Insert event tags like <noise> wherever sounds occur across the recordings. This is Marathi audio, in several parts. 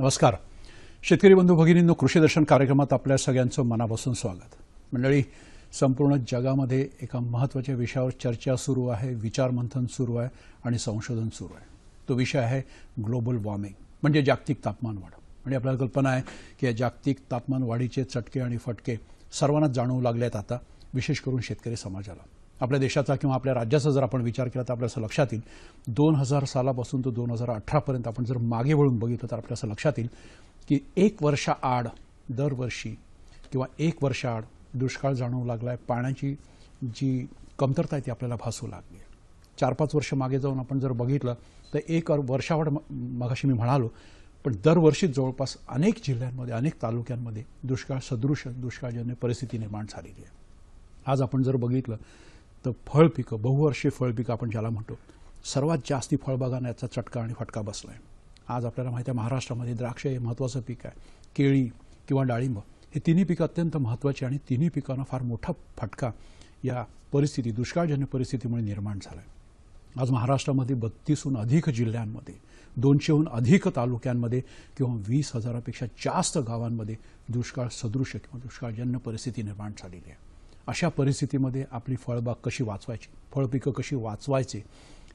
नमस्कार शेतकरी बंधू भगिनींनो कृषी दर्शन कार्यक्रमात आपल्या सगळ्यांचं मनापासून स्वागत मंडळी संपूर्ण जगामध्ये एका महत्त्वाच्या विषयावर चर्चा सुरू आहे विचारमंथन सुरू आहे आणि संशोधन सुरू आहे तो विषय आहे ग्लोबल वॉर्मिंग म्हणजे जागतिक तापमान वाढ म्हणजे आपल्याला कल्पना आहे की या जागतिक वाढीचे चटके आणि फटके सर्वांनाच जाणवू लागले आहेत आता विशेष करून शेतकरी समाजाला आपल्या देशाचा किंवा आपल्या राज्याचा जर आपण विचार केला तर आपल्या असं लक्षात येईल दोन हजार सालापासून तो दोन हजार अठरापर्यंत आपण जर मागे वळून बघितलं तर आपल्या असं लक्षात येईल की एक वर्षाआड दरवर्षी किंवा एक वर्षाआड दुष्काळ जाणवू लागला आहे पाण्याची जी कमतरता आहे ती आपल्याला भासू लागली चार पाच वर्ष मागे जाऊन आपण जर बघितलं तर एक वर्षावर मागाशी मी म्हणालो पण दरवर्षी जवळपास अनेक जिल्ह्यांमध्ये अनेक तालुक्यांमध्ये दुष्काळ सदृश दुष्काळजन्य परिस्थिती निर्माण झालेली आहे आज आपण जर बघितलं तर फळ पिकं बहुवर्षी फळपिकं आपण ज्याला म्हणतो सर्वात जास्ती फळबागांना याचा चटका आणि फटका बसला आहे आज आपल्याला माहिती आहे महाराष्ट्रामध्ये द्राक्ष हे महत्त्वाचं पीक आहे केळी किंवा डाळिंब हे तिन्ही पिकं अत्यंत महत्त्वाची आणि तिन्ही पिकांना फार मोठा फटका या परिस्थिती दुष्काळजन्य परिस्थितीमुळे निर्माण झाला आहे आज महाराष्ट्रामध्ये बत्तीसहून अधिक जिल्ह्यांमध्ये दोनशेहून अधिक तालुक्यांमध्ये किंवा वीस हजारापेक्षा जास्त गावांमध्ये दुष्काळ सदृश किंवा दुष्काळजन्य परिस्थिती निर्माण झालेली आहे अशा परिस्थितीमध्ये आपली फळबाग कशी वाचवायची फळपिकं कशी वाचवायची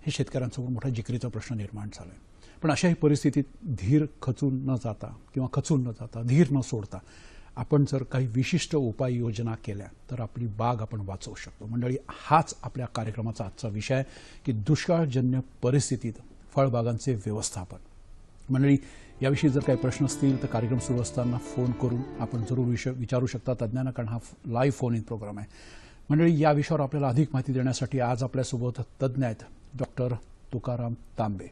हे शेतकऱ्यांसमोर मोठा जिकरीचा प्रश्न निर्माण झाला आहे पण अशाही परिस्थितीत धीर खचून न जाता किंवा खचून न जाता धीर न सोडता आपण जर काही विशिष्ट उपाययोजना केल्या तर आपली बाग आपण वाचवू शकतो मंडळी हाच आपल्या कार्यक्रमाचा आजचा विषय की दुष्काळजन्य परिस्थितीत फळबागांचे व्यवस्थापन मंडळी याविषयी जर काही प्रश्न असतील तर कार्यक्रम सुरू असताना फोन करून आपण जरूर विषय विचारू शकता तज्ज्ञांना कारण हा लाईव्ह फोन इन प्रोग्राम आहे मंडळी या विषयावर आपल्याला अधिक माहिती देण्यासाठी आज आपल्यासोबत तज्ज्ञ आहेत डॉक्टर तुकाराम तांबे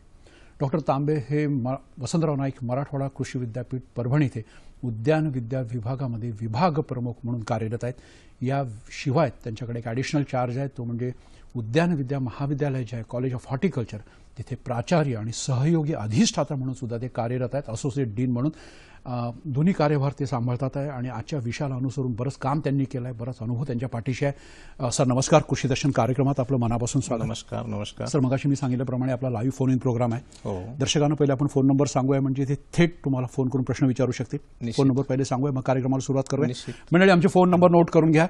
डॉक्टर तांबे हे म वसंतराव नाईक मराठवाडा कृषी विद्यापीठ परभणी इथे उद्यान विद्या विभागामध्ये विभाग प्रमुख म्हणून कार्यरत आहेत याशिवाय त्यांच्याकडे एक ॲडिशनल चार्ज आहे तो म्हणजे उद्यान विद्या महाविद्यालय जे आहे कॉलेज ऑफ हॉर्टिकल्चर तिथे प्राचार्य आणि सहयोगी अधिष्ठाता म्हणून सुद्धा ते कार्यरत आहेत असोसिएट डीन म्हणून दोन्ही कार्यभार ते सांभाळतात आहे आणि आजच्या विषयाला अनुसरून बरंच काम त्यांनी केलं आहे बराच अनुभव त्यांच्या पाठीशी आहे सर नमस्कार कृषी दर्शन कार्यक्रमात आपलं मनापासून स्वागत नमस्कार नमस्कार सर मगाशी मी सांगितल्याप्रमाणे आपला लाईव्ह फोन इन प्रोग्राम आहे हो. दर्शकांना पहिले आपण फोन नंबर सांगूया म्हणजे ते थेट तुम्हाला फोन करून प्रश्न विचारू शकतील फोन नंबर पहिले सांगूया मग कार्यक्रमाला सुरुवात करूया मंडळी आमचे फोन नंबर नोट करून घ्या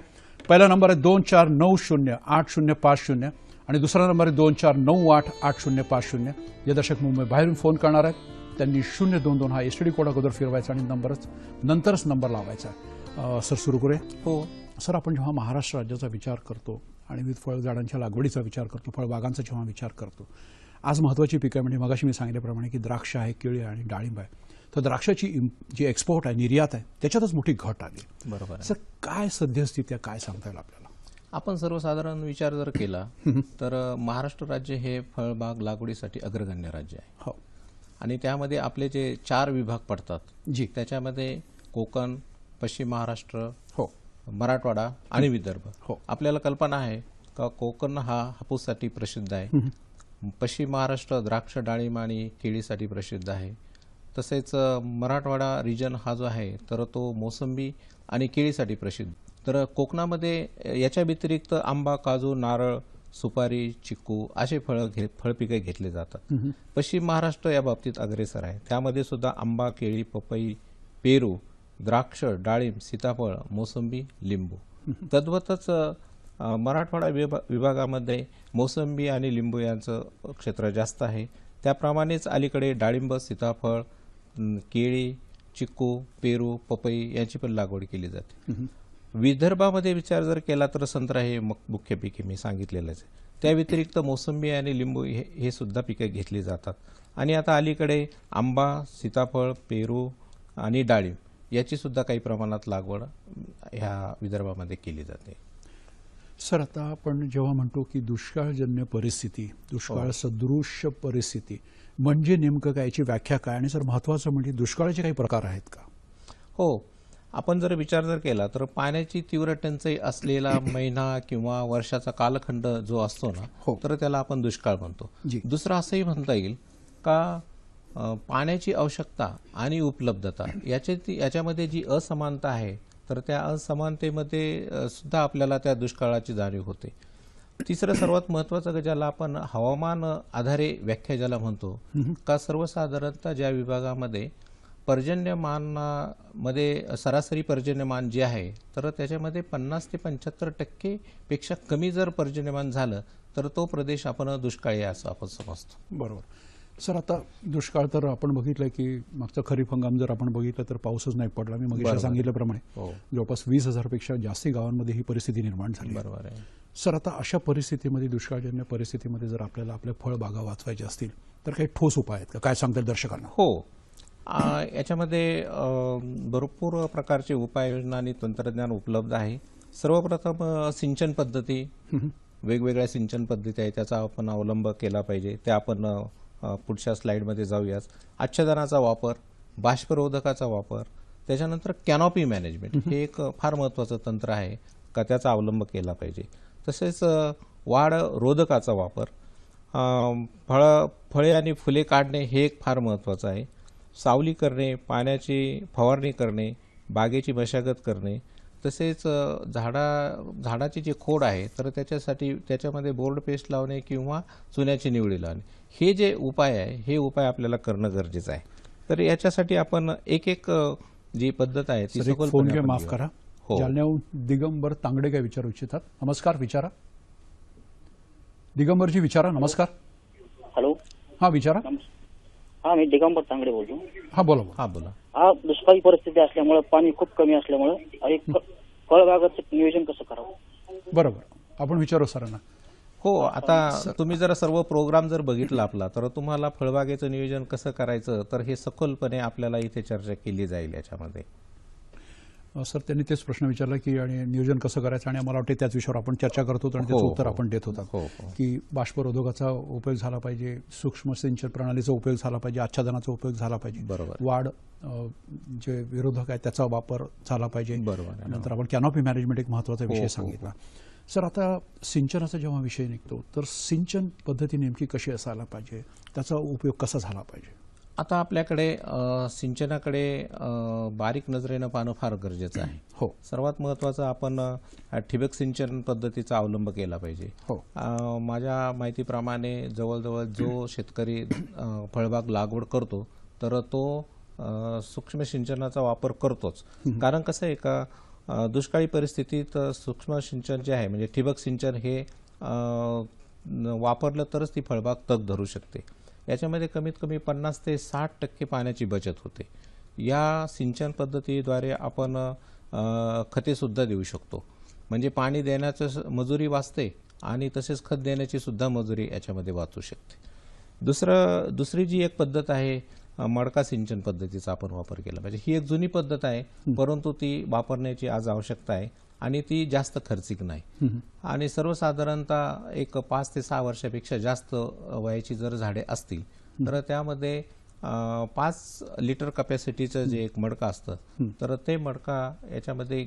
पहिला नंबर आहे दोन चार नऊ शून्य आठ शून्य पाच शून्य आणि दुसरा नंबर आहे दोन चार नऊ आठ आठ शून्य पाच शून्य जे दर्शक मुंबई बाहेरून फोन करणार आहेत त्यांनी शून्य दोन दोन हा एस टी कोड अगोदर फिरवायचा आणि नंबरच नंतरच नंबर लावायचा सर सुरू करूया हो सर आपण जेव्हा महाराष्ट्र राज्याचा विचार करतो आणि विविध फळझाडांच्या लागवडीचा विचार करतो फळबागांचा जेव्हा विचार करतो आज महत्त्वाची पिकं म्हणजे मगाशी मी सांगितल्याप्रमाणे की द्राक्ष आहे केळी आणि डाळिंब आहे तर द्राक्षाची जी एक्सपोर्ट आहे निर्यात आहे त्याच्यातच मोठी घट आली बरोबर सर काय सद्यस्थिती काय सांगता येईल आपल्याला आपण सर्वसाधारण विचार जर केला <laughs> तर महाराष्ट्र राज्य हे फळबाग लागवडीसाठी अग्रगण्य राज्य आहे हो आणि त्यामध्ये आपले जे चार विभाग पडतात जी त्याच्यामध्ये कोकण पश्चिम महाराष्ट्र हो मराठवाडा आणि विदर्भ हो आपल्याला कल्पना आहे का कोकण हा हापूससाठी प्रसिद्ध आहे पश्चिम महाराष्ट्र द्राक्ष डाळिंब आणि केळीसाठी प्रसिद्ध आहे तसेच मराठवाडा रिजन हा जो आहे तर तो मोसंबी आणि केळीसाठी प्रसिद्ध तर कोकणामध्ये याच्या व्यतिरिक्त आंबा काजू नारळ सुपारी चिकू असे फळं घे फळपिके घेतले जातात पश्चिम महाराष्ट्र या बाबतीत अग्रेसर आहे त्यामध्ये सुद्धा आंबा केळी पपई पेरू द्राक्ष डाळिंब सीताफळ मोसंबी लिंबू तद्वतच मराठवाडा विभा विभागामध्ये मोसंबी आणि लिंबू यांचं क्षेत्र जास्त आहे त्याप्रमाणेच अलीकडे डाळिंब सीताफळ केळी चिक्कू पेरू पपई यांची पण लागवड केली जाते विदर्भामध्ये विचार जर केला तर संत्रा हे मुख्य पिके मी सांगितलेलंच आहे त्या व्यतिरिक्त मोसंबी आणि लिंबू हे हे सुद्धा पिके घेतली जातात आणि आता अलीकडे आंबा सीताफळ पेरू आणि डाळिंब याची सुद्धा काही प्रमाणात लागवड ह्या विदर्भामध्ये केली जाते सर आता आपण जेव्हा म्हणतो की दुष्काळजन्य परिस्थिती दुष्काळ हो. सदृश्य परिस्थिती म्हणजे नेमकं काय याची व्याख्या काय आणि सर महत्त्वाचं म्हणजे दुष्काळाचे काही प्रकार आहेत का हो आपण जर विचार जर केला तर पाण्याची तीव्र टंचाई असलेला महिना किंवा वर्षाचा कालखंड जो असतो ना हो तर त्याला आपण दुष्काळ म्हणतो दुसरं असंही म्हणता येईल का पाण्याची आवश्यकता आणि उपलब्धता याच्या याच्यामध्ये जी असमानता आहे तर त्या असमानतेमध्ये सुद्धा आपल्याला त्या दुष्काळाची जाणीव होते तिसरं सर्वात महत्वाचं ज्याला आपण हवामान आधारे व्याख्या ज्याला म्हणतो का सर्वसाधारणतः ज्या विभागामध्ये पर्जन्यमानामध्ये सरासरी पर्जन्यमान जे आहे तर त्याच्यामध्ये पन्नास ते पंच्याहत्तर टक्केपेक्षा कमी जर पर्जन्यमान झालं तर तो प्रदेश आपण दुष्काळी असं आपण समजतो बरोबर सर आता दुष्काळ तर आपण बघितलं की मागचा खरीप हंगाम जर आपण बघितलं तर पाऊसच नाही पडला मी प्रमाणे सांगितल्याप्रमाणे हो. जवळपास वीस हजारपेक्षा जास्त गावांमध्ये ही परिस्थिती निर्माण झाली बरोबर आहे सर आता अशा परिस्थितीमध्ये दुष्काळजन्य परिस्थितीमध्ये जर आपल्याला आपल्या फळबागा वाचवायचे असतील तर काही ठोस उपाय आहेत का काय सांगता दर्शकांना हो याच्यामध्ये भरपूर प्रकारचे उपाययोजना आणि तंत्रज्ञान उपलब्ध आहे सर्वप्रथम सिंचन पद्धती वेगवेगळ्या सिंचन पद्धती आहे त्याचा आपण अवलंब केला पाहिजे त्या आपण पुढच्या स्लाईडमध्ये जाऊयाच आच्छादनाचा वापर बाष्परोधकाचा वापर त्याच्यानंतर कॅनॉपी मॅनेजमेंट हे एक फार महत्त्वाचं तंत्र आहे का त्याचा अवलंब केला पाहिजे तसेच वाढ रोधकाचा वापर फळं फळे आणि फुले काढणे हे एक फार महत्त्वाचं आहे सावली करणे पाण्याची फवारणी करणे बागेची मशागत करणे तसेच झाडा झाडाची जे खोड आहे तर त्याच्यासाठी त्याच्यामध्ये बोर्ड पेस्ट लावणे किंवा चुन्याची निवडी लावणे हे जे उपाय आहे हे उपाय आपल्याला करणं गरजेचं आहे तर याच्यासाठी आपण एक एक जी पद्धत आहे ती फोन माफ करा हो दिगंबर तांगडे काय विचारू इच्छितात नमस्कार विचारा दिगंबरजी विचारा नमस्कार हॅलो हा विचारा हा मी दिगंबर तांगडे बोलतो हा बोला हा बोला हा दुष्काळी परिस्थिती असल्यामुळे पाणी खूप कमी असल्यामुळे एक फळबागाचं नियोजन कसं करावं बरोबर आपण विचारू सरांना हो आता तुम्ही जर सर्व प्रोग्राम जर बघितला आपला तर तुम्हाला फळबागेचं नियोजन कसं करायचं तर हे सखोलपणे आपल्याला इथे चर्चा केली जाईल याच्यामध्ये सर त्यांनी तेच प्रश्न विचारला की आणि नियोजन कसं करायचं आणि मला वाटते त्याच विषयावर आपण चर्चा करतो आणि त्याचं हो, उत्तर हो. आपण देत होता हो, की बाष्परोधकाचा उपयोग झाला पाहिजे सूक्ष्म सिंचन प्रणालीचा उपयोग झाला पाहिजे आच्छादनाचा उपयोग झाला पाहिजे बरोबर वाढ जे विरोधक आहे त्याचा वापर झाला पाहिजे बरोबर नंतर आपण कॅनॉपी मॅनेजमेंट एक महत्वाचा विषय सांगितला सर आता सिंचनाचा जेव्हा विषय निघतो तर सिंचन पद्धती नेमकी कशी असायला पाहिजे त्याचा उपयोग कसा झाला पाहिजे आता आपल्याकडे सिंचनाकडे बारीक नजरेनं पाहणं फार गरजेचं आहे <clears throat> हो सर्वात महत्वाचं आपण ठिबक सिंचन पद्धतीचा अवलंब केला पाहिजे हो माझ्या माहितीप्रमाणे जवळजवळ जो शेतकरी फळबाग लागवड करतो तर तो सूक्ष्म सिंचनाचा वापर करतोच कारण कसं आहे का दुष्काळी परिस्थितीत सूक्ष्म सिंचन जे आहे म्हणजे ठिबक सिंचन हे वापरलं तरच ती फळबाग तग धरू शकते याच्यामध्ये कमीत कमी पन्नास ते साठ टक्के पाण्याची बचत होते या सिंचन पद्धतीद्वारे आपण खतेसुद्धा देऊ शकतो म्हणजे पाणी देण्याचं मजुरी वाचते आणि तसेच खत देण्याची सुद्धा मजुरी याच्यामध्ये वाचू शकते दुसरं दुसरी जी एक पद्धत आहे मडका सिंचन पद्धतीचा आपण वापर केला पाहिजे म्हणजे ही एक जुनी पद्धत आहे परंतु ती वापरण्याची आज आवश्यकता आहे आणि ती जास्त खर्चिक नाही आणि सर्वसाधारणतः एक पाच ते सहा वर्षापेक्षा जास्त वयाची जर झाडे असतील तर त्यामध्ये पाच लिटर कपॅसिटीचं जे एक मडका असतं तर ते मडका याच्यामध्ये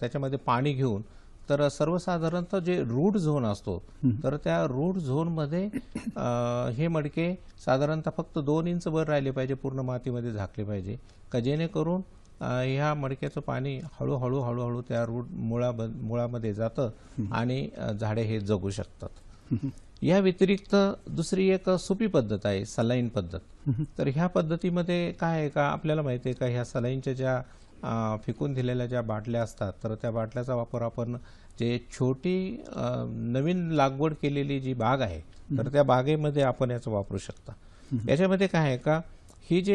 त्याच्यामध्ये पाणी घेऊन तर सर्वसाधारणतः जे रूट झोन असतो तर त्या रूट झोनमध्ये हे मडके साधारणतः फक्त दोन इंच वर राहिले पाहिजे पूर्ण मातीमध्ये झाकले पाहिजे का जेणेकरून ह्या मडक्याचं पाणी हळूहळू हळूहळू त्या रूट मुळा मुळामध्ये जातं आणि झाडे हे जगू शकतात या व्यतिरिक्त दुसरी एक सोपी पद्धत आहे सलाईन पद्धत तर ह्या पद्धतीमध्ये काय आहे का आपल्याला माहिती आहे का ह्या सलाईनच्या ज्या फिकून दिलेल्या ज्या बाटल्या असतात तर त्या बाटल्याचा वापर आपण जे छोटी नवीन लागवड केलेली जी बाग आहे तर त्या बागेमध्ये आपण याचा वापरू शकता याच्यामध्ये काय आहे का ही जे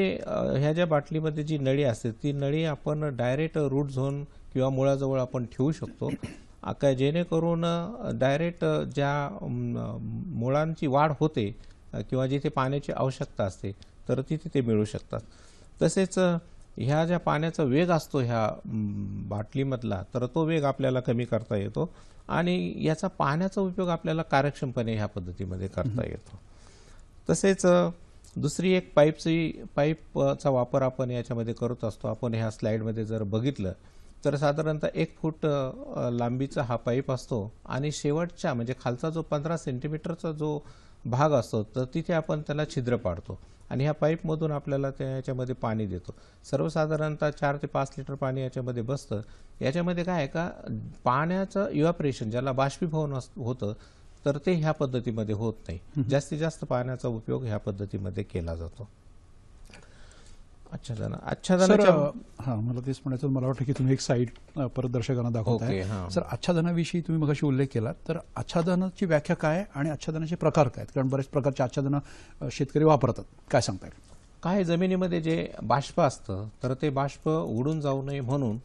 ह्या ज्या बाटलीमध्ये जी नळी असते ती नळी आपण डायरेक्ट रूट झोन किंवा मुळाजवळ आपण ठेवू शकतो का जेणेकरून डायरेक्ट ज्या मुळांची वाढ होते किंवा जिथे पाण्याची आवश्यकता असते तर तिथे ते मिळू शकतात तसेच ह्या ज्या पाण्याचा वेग असतो ह्या बाटलीमधला तर तो वेग आपल्याला कमी करता येतो आणि याचा पाण्याचा उपयोग आपल्याला कार्यक्षमपणे ह्या पद्धतीमध्ये करता येतो तसेच दुसरी एक पाईपची पाईपचा वापर आपण याच्यामध्ये करत असतो आपण ह्या स्लाईडमध्ये जर बघितलं तर साधारणतः एक फूट लांबीचा हा पाईप असतो आणि शेवटच्या म्हणजे खालचा जो पंधरा सेंटीमीटरचा जो भाग असतो तर तिथे आपण त्याला छिद्र पाडतो आणि ह्या पाईपमधून आपल्याला त्याच्यामध्ये पाणी देतो सर्वसाधारणतः चार ते पाच लिटर पाणी याच्यामध्ये बसतं याच्यामध्ये काय आहे का पाण्याचं इव्हॅपरेशन ज्याला बाष्पीभवन होतं तर ते ह्या पद्धतीमध्ये होत नाही जास्तीत जास्त पाण्याचा उपयोग ह्या पद्धतीमध्ये केला जातो अच्छा हा मला तेच म्हणायचं मला वाटतं की तुम्ही एक साईड परत दर्शकांना दाखवताय सर आच्छादनाविषयी तुम्ही मगाशी उल्लेख केला तर आच्छादनाची व्याख्या काय आणि आच्छादनाचे प्रकार काय कारण बरेच प्रकारचे आच्छादन शेतकरी वापरतात काय सांगता येईल काय जमिनीमध्ये जे बाष्प असतं तर ते बाष्प उडून जाऊ नये म्हणून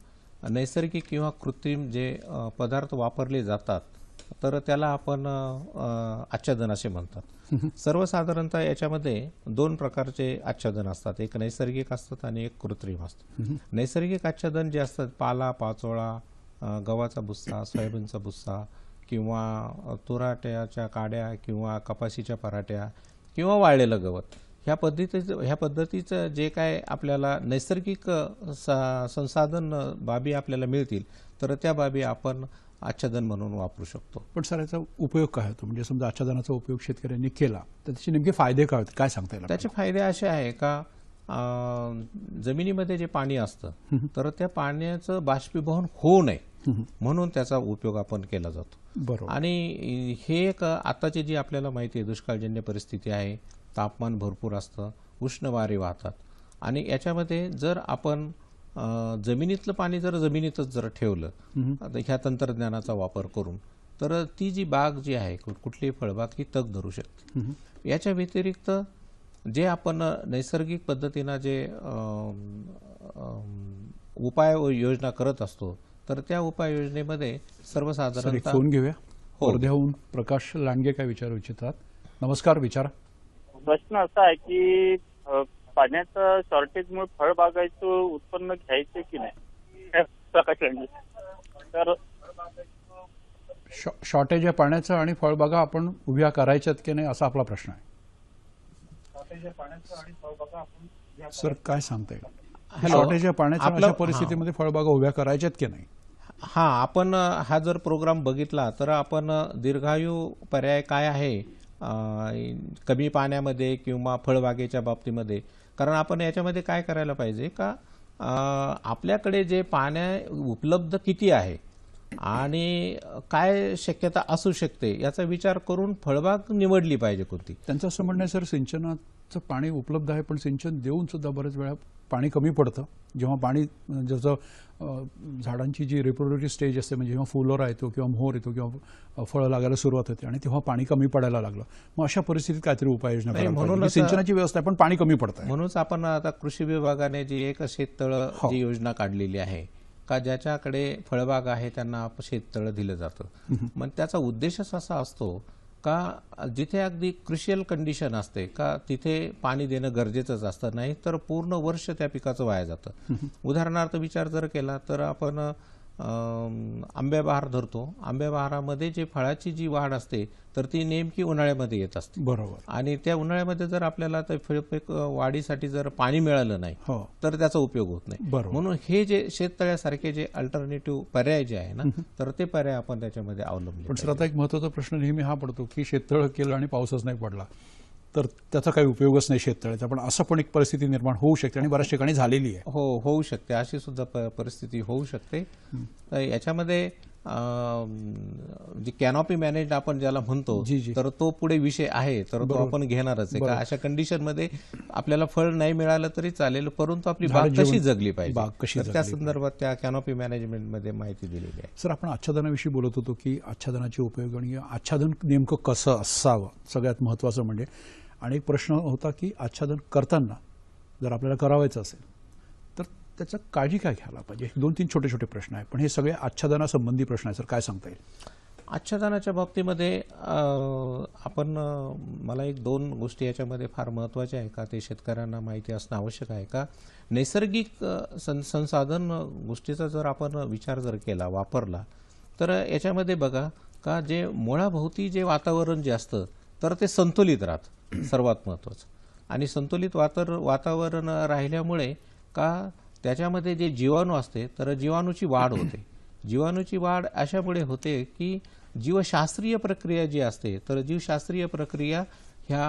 नैसर्गिक किंवा कृत्रिम जे पदार्थ वापरले जातात तर त्याला आपण आच्छादन असे म्हणतात <laughs> सर्वसाधारणतः याच्यामध्ये दोन प्रकारचे आच्छादन असतात एक नैसर्गिक असतात आणि एक कृत्रिम असतं <laughs> नैसर्गिक आच्छादन जे असतात पाला पाचोळा गव्हाचा भुस्सा सोयाबीनचा भुस्सा किंवा तुराट्याच्या काड्या किंवा कपाशीच्या पराट्या किंवा वाळलेलं गवत ह्या पद्धतीचं ह्या पद्धतीचं जे काय आपल्याला नैसर्गिक संसाधन बाबी आपल्याला मिळतील तर त्या बाबी आपण आच्छादन म्हणून वापरू शकतो पण सर याचा उपयोग काय होतो म्हणजे समजा आच्छादनाचा उपयोग शेतकऱ्यांनी केला तर त्याचे नेमके फायदे काय होते काय सांगता येईल त्याचे फायदे असे आहे का जमिनीमध्ये जे पाणी असतं तर त्या पाण्याचं बाष्पीभवन होऊ नये म्हणून त्याचा उपयोग आपण केला जातो बरोबर आणि हे एक आताची जी आपल्याला माहिती आहे दुष्काळजन्य परिस्थिती आहे तापमान भरपूर असतं उष्ण वारे वाहतात आणि याच्यामध्ये जर आपण जमिनीतलं पाणी जर जमिनीतच जर ठेवलं आता ह्या तंत्रज्ञानाचा वापर करून तर ती जी बाग जी आहे कुठलीही फळबाग ही तग धरू शकते याच्या व्यतिरिक्त जे आपण नैसर्गिक पद्धतीनं जे उपाय योजना करत असतो तर त्या उपाययोजनेमध्ये सर्वसाधारण फोन घेऊया हो प्रकाश लांडगे काय विचारू इच्छितात नमस्कार विचार प्रश्न असा आहे की पाण्याचं शॉर्टेजमुळे फळबागायचं उत्पन्न घ्यायचं की नाही प्रकाश तर शॉर्टेज आहे पाण्याचं आणि फळबागा आपण उभ्या करायच्यात की नाही असा आपला प्रश्न आहे सर काय सांगता शॉर्टेज आहे पाण्याच्या अशा परिस्थितीमध्ये फळबागा उभ्या करायच्यात की नाही हा आपण हा जर प्रोग्राम बघितला तर आपण दीर्घायू पर्याय काय आहे कमी पाण्यामध्ये किंवा फळबागेच्या बाबतीमध्ये कारण आपण याच्यामध्ये काय करायला पाहिजे का आपल्याकडे जे पाण्या उपलब्ध किती आहे आणि काय शक्यता असू शकते याचा विचार करून फळबाग निवडली पाहिजे कोणती त्यांचं असं म्हणणं सर सिंचनाचं पाणी उपलब्ध आहे पण सिंचन देऊन सुद्धा बऱ्याच वेळा पाणी कमी पडतं जेव्हा पाणी जसं झाडांची जी रिप्रोडक्टिव्ह स्टेज असते म्हणजे जेव्हा फुलोरा येतो किंवा मोहर येतो किंवा फळं लागायला सुरुवात होते आणि तेव्हा पाणी कमी पडायला लागलं मग अशा परिस्थितीत काहीतरी उपाययोजना म्हणजे म्हणून सिंचनाची व्यवस्था आहे पण पाणी कमी पडतं म्हणूनच आपण आता कृषी विभागाने जी एक शेततळ हो. योजना काढलेली आहे का ज्याच्याकडे फळबाग आहे त्यांना शेततळं दिलं जातं मग त्याचा उद्देशच असा असतो का जिथे अगदी क्रुशियल कंडिशन असते का तिथे पाणी देणं गरजेचंच असतं नाही तर पूर्ण वर्ष त्या पिकाचं वाया जातं उदाहरणार्थ विचार जर केला तर आपण आंब्याबहार धरतो आंब्याबहारामध्ये जे फळाची जी वाढ असते तर ती नेमकी उन्हाळ्यामध्ये येत असते बरोबर आणि त्या उन्हाळ्यामध्ये जर आपल्याला फळपीक वाढीसाठी जर पाणी मिळालं नाही हो तर त्याचा उपयोग होत नाही म्हणून हे जे शेततळ्यासारखे जे अल्टरनेटिव्ह पर्याय जे आहे ना तर ते पर्याय आपण त्याच्यामध्ये अवलंबून पण सर आता एक महत्वाचा प्रश्न नेहमी हा पडतो की शेततळ केलं आणि पाऊसच नाही पडला तर त्याचा काही उपयोगच नाही शेततळ्याचा पण असं पण एक परिस्थिती निर्माण होऊ शकते आणि बऱ्याच ठिकाणी झालेली आहे हो होऊ शकते अशी सुद्धा परिस्थिती होऊ शकते तर याच्यामध्ये जी कॅनॉपी मॅनेज आपण ज्याला म्हणतो तर तो पुढे विषय आहे तर तो आपण घेणारच आहे का अशा कंडिशनमध्ये आपल्याला फळ नाही मिळालं तरी चालेल परंतु आपली बाग कशी जगली पाहिजे बाग कशी त्या संदर्भात त्या कॅनॉपी मॅनेजमेंटमध्ये माहिती दिलेली आहे सर आपण आच्छादनाविषयी बोलत होतो की आच्छादनाचे उपयोग आणि आच्छादन नेमकं कसं असावं सगळ्यात महत्वाचं म्हणजे आणि एक प्रश्न होता की आच्छादन करताना जर आपल्याला करावायचं असेल तर त्याचा काळजी काय घ्यायला पाहिजे दोन तीन छोटे छोटे प्रश्न आहेत पण हे सगळे आच्छादनासंबंधी प्रश्न आहे सर काय सांगता येईल आच्छादनाच्या बाबतीमध्ये आपण मला एक दोन गोष्टी याच्यामध्ये फार महत्त्वाच्या आहे का ते शेतकऱ्यांना माहिती असणं आवश्यक आहे का नैसर्गिक सं संसाधन गोष्टीचा जर आपण विचार जर केला वापरला तर याच्यामध्ये बघा का जे मुळाभोवती जे वातावरण जे असतं तर ते संतुलित राहतं <clears throat> सर्वात महत्त्वाचं आणि संतुलित वातर वातावरण राहिल्यामुळे का त्याच्यामध्ये जे जीवाणू असते तर जीवाणूची वाढ <clears throat> होते जीवाणूची वाढ अशामुळे होते की जीवशास्त्रीय प्रक्रिया जी असते तर जीवशास्त्रीय प्रक्रिया ह्या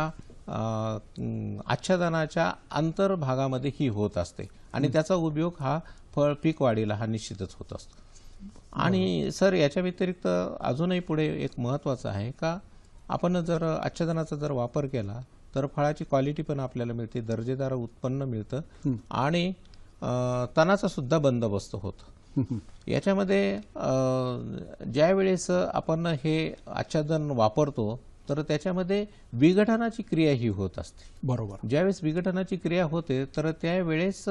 आच्छादनाच्या आंतरभागामध्ये ही होत असते आणि त्याचा उपयोग हा फळ पीक वाढीला हा निश्चितच होत असतो आणि सर याच्या व्यतिरिक्त अजूनही पुढे एक महत्त्वाचं आहे का आपण जर आच्छादनाचा जर वापर केला तर फळाची क्वालिटी पण आपल्याला मिळते दर्जेदार उत्पन्न मिळतं आणि तणाचा सुद्धा बंदोबस्त होत याच्यामध्ये ज्या वेळेस आपण हे आच्छादन वापरतो तर त्याच्यामध्ये विघटनाची क्रिया ही होत असते बरोबर ज्यावेळेस विघटनाची क्रिया होते तर त्यावेळेस